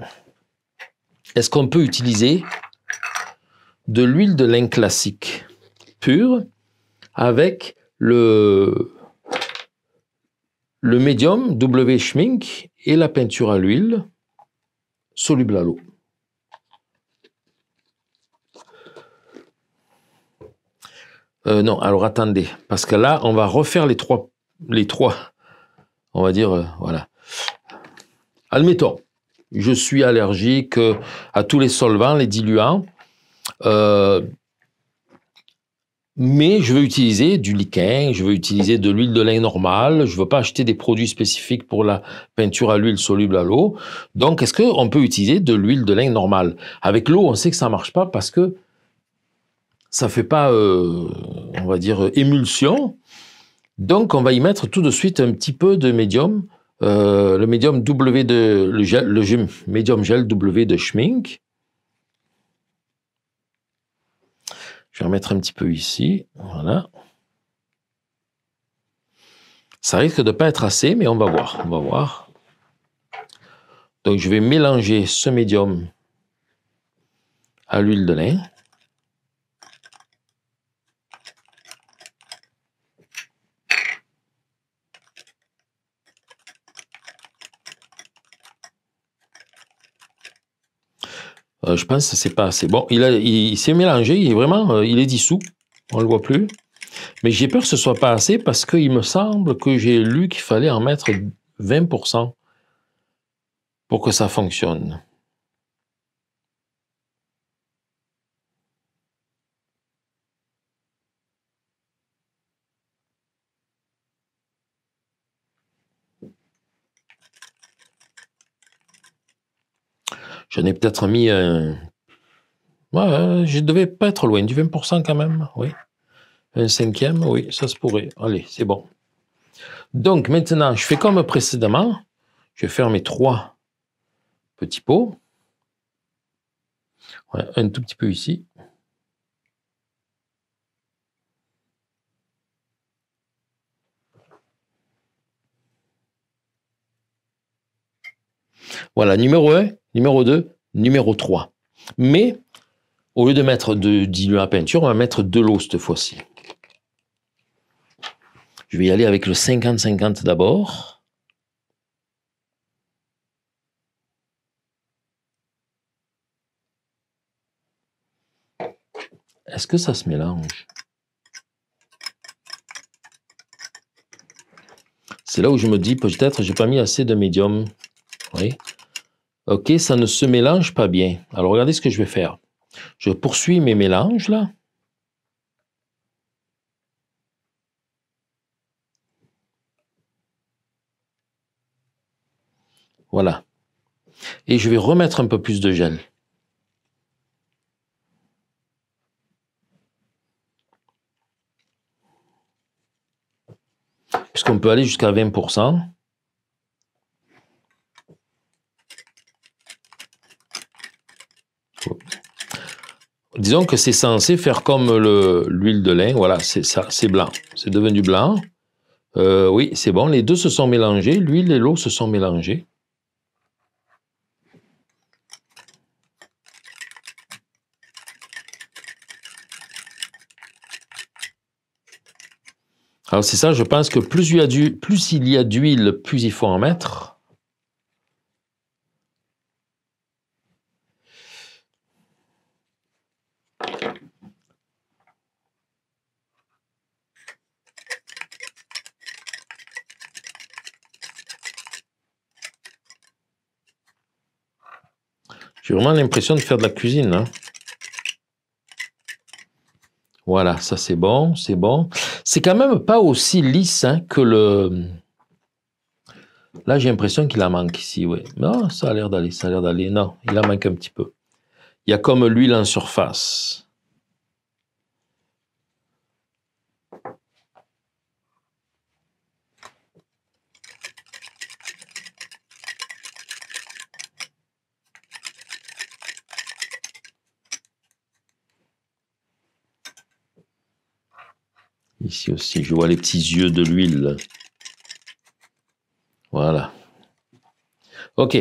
est-ce qu'on peut utiliser de l'huile de lin classique pure avec le, le médium W. Schmink et la peinture à l'huile soluble à l'eau. Euh, non, alors attendez, parce que là, on va refaire les trois, les trois. On va dire, euh, voilà. Admettons, je suis allergique euh, à tous les solvants, les diluants. Mais je veux utiliser du liquin, je veux utiliser de l'huile de lin normale, je ne veux pas acheter des produits spécifiques pour la peinture à l'huile soluble à l'eau. Donc, est-ce qu'on peut utiliser de l'huile de lin normale Avec l'eau, on sait que ça ne marche pas parce que ça ne fait pas, euh, on va dire, émulsion. Donc, on va y mettre tout de suite un petit peu de médium, euh, le médium W de le, gel, le médium gel W de Schmink. Je vais un petit peu ici. Voilà. Ça risque de ne pas être assez, mais on va voir. On va voir. Donc, je vais mélanger ce médium à l'huile de lin. Euh, je pense que c'est pas assez. Bon, il, s'est mélangé, il est vraiment, euh, il est dissous, on le voit plus. Mais j'ai peur que ce soit pas assez parce qu'il me semble que j'ai lu qu'il fallait en mettre 20% pour que ça fonctionne. J'en ai peut-être mis un. Je je devais pas être loin du 20% quand même, oui. Un cinquième, oui, ça se pourrait. Allez, c'est bon. Donc maintenant, je fais comme précédemment. Je vais faire mes trois petits pots. un tout petit peu ici. Voilà, numéro 1, numéro 2, numéro 3. Mais au lieu de mettre de diluant à peinture, on va mettre de l'eau cette fois-ci. Je vais y aller avec le 50-50 d'abord. Est-ce que ça se mélange C'est là où je me dis peut-être j'ai pas mis assez de médium. Oui. OK, ça ne se mélange pas bien. Alors, regardez ce que je vais faire. Je poursuis mes mélanges, là. Voilà. Et je vais remettre un peu plus de gel. Puisqu'on peut aller jusqu'à 20%. disons que c'est censé faire comme l'huile de lin. Voilà, c'est ça, c'est blanc. C'est devenu blanc. Euh, oui, c'est bon. Les deux se sont mélangés. L'huile et l'eau se sont mélangés. Alors c'est ça, je pense que plus il a plus il y a d'huile, plus il faut en mettre. J'ai vraiment l'impression de faire de la cuisine. Hein. Voilà, ça c'est bon, c'est bon. C'est quand même pas aussi lisse hein, que le... Là, j'ai l'impression qu'il en manque ici, oui. Non, ça a l'air d'aller, ça a l'air d'aller. Non, il en manque un petit peu. Il y a comme l'huile en surface. Ici aussi, je vois les petits yeux de l'huile. Voilà. Ok.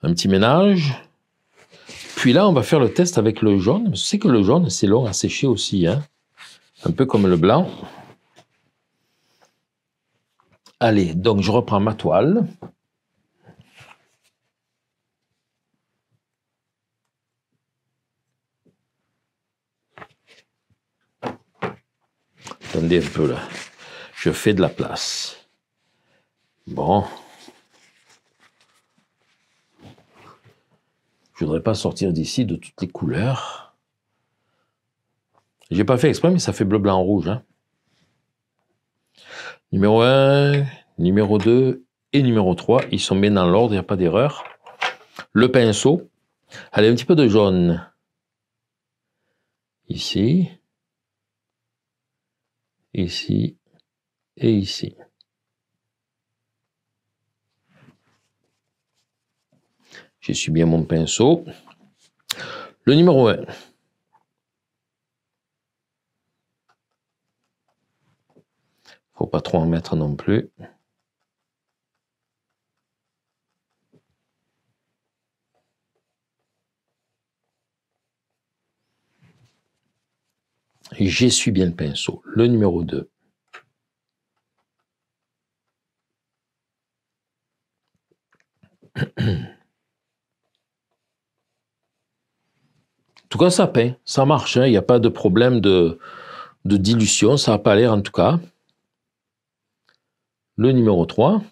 Un petit ménage. Puis là, on va faire le test avec le jaune. Je sais que le jaune, c'est long à sécher aussi. Hein. Un peu comme le blanc. Allez, donc je reprends ma toile. un peu là. Je fais de la place. Bon. Je voudrais pas sortir d'ici de toutes les couleurs. J'ai pas fait exprès, mais ça fait bleu, blanc, rouge. Hein. Numéro 1, numéro 2 et numéro 3, ils sont mis dans l'ordre, il n'y a pas d'erreur. Le pinceau, allez, un petit peu de jaune. Ici ici et ici. Je suis bien mon pinceau. Le numéro 1. Faut pas trop en mettre non plus. J'essuie bien le pinceau. Le numéro 2. En tout cas, ça peint, ça marche, hein. il n'y a pas de problème de, de dilution, ça n'a pas l'air en tout cas. Le numéro 3.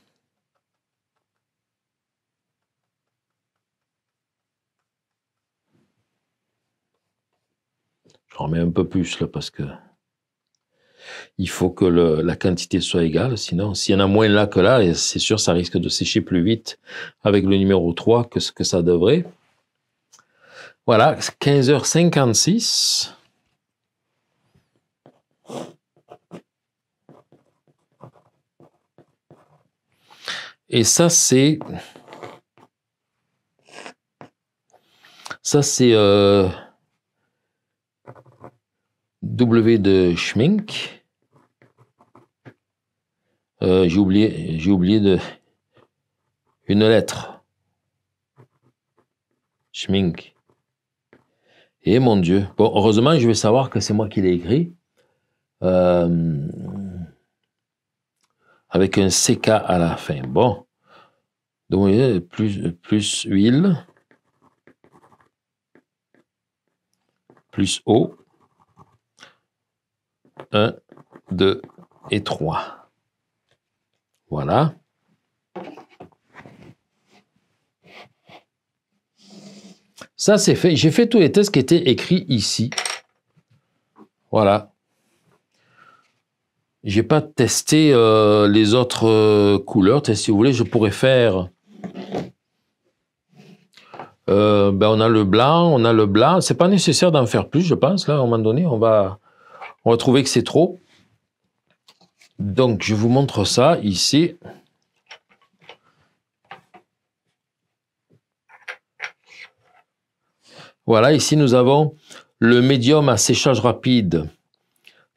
Je remets un peu plus là parce que il faut que la quantité soit égale. Sinon, s'il y en a moins là que là, c'est sûr, ça risque de sécher plus vite avec le numéro 3 que ce que ça devrait. Voilà, 15h56. Et ça, c'est... Ça, c'est... Euh, W de Schmink. Euh, j'ai oublié, j'ai oublié de une lettre. Schmink. Et eh, mon Dieu. Bon, heureusement, je vais savoir que c'est moi qui l'ai écrit. Euh, avec un CK à la fin. Bon. Donc, euh, plus, plus huile. Plus eau. 1, 2 et 3. Voilà. Ça, c'est fait. J'ai fait tous les tests qui étaient écrits ici. Voilà. J'ai pas testé euh, les autres euh, couleurs. Si vous voulez, je pourrais faire... Euh, ben on a le blanc, on a le blanc. C'est pas nécessaire d'en faire plus, je pense. Là, à un moment donné, on va, on va trouver que c'est trop. Donc, je vous montre ça ici. Voilà, ici, nous avons le médium à séchage rapide.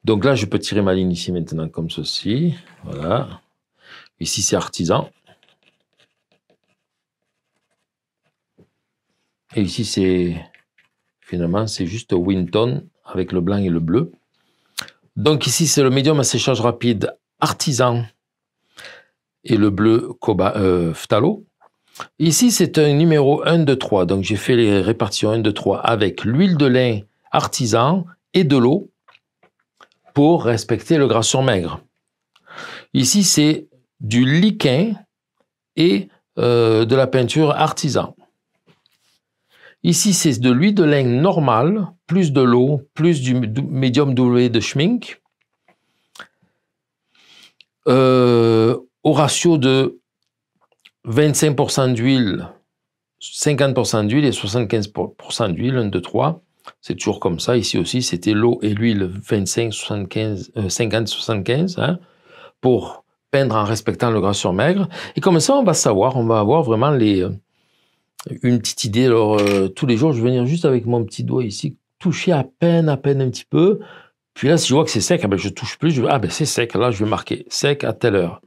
Donc là, je peux tirer ma ligne ici maintenant comme ceci. Voilà. Ici, c'est artisan. Et ici, c'est finalement, c'est juste Winton avec le blanc et le bleu. Donc ici, c'est le médium à séchage rapide artisan et le bleu phtalo. Euh, ici, c'est un numéro 1, 2, 3. Donc j'ai fait les répartitions 1, 2, 3 avec l'huile de lin artisan et de l'eau pour respecter le gras sur maigre. Ici, c'est du liquin et euh, de la peinture artisan. Ici, c'est de l'huile de lin normale plus de l'eau, plus du médium doublé de Schmink, euh, au ratio de 25% d'huile, 50% d'huile et 75% d'huile, 1, 2, 3. C'est toujours comme ça. Ici aussi, c'était l'eau et l'huile 25, 75, 50, 75 pour peindre en respectant le gras sur maigre. Et comme ça, on va savoir, on va avoir vraiment les, euh, une petite idée. Alors, euh, tous les jours, je vais venir juste avec mon petit doigt ici toucher à peine, à peine un petit peu. Puis là, si je vois que c'est sec, je ah ben, ne je touche plus. Je, ah ben c'est sec, là je vais marquer sec à telle heure.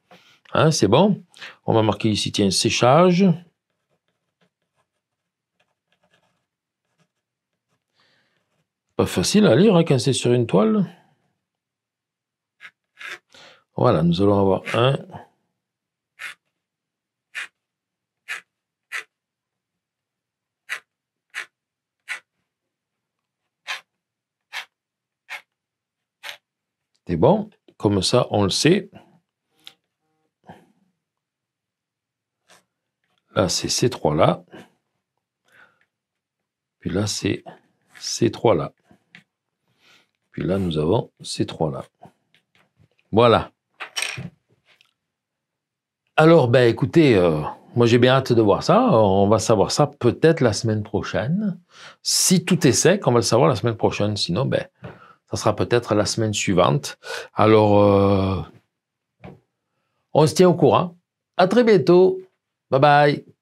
Hein, c'est bon. On va marquer ici, tiens, séchage. Pas facile à lire hein, quand c'est sur une toile. Voilà, nous allons avoir un. bon, comme ça, on le sait. Là, c'est ces trois-là. Puis là, c'est ces trois-là. Puis là, nous avons ces trois-là. Voilà. Alors, ben, écoutez, euh, moi j'ai bien hâte de voir ça. On va savoir ça peut-être la semaine prochaine. Si tout est sec, on va le savoir la semaine prochaine. Sinon, ben, ça sera peut-être la semaine suivante. Alors, euh, on se tient au courant. À très bientôt. Bye bye.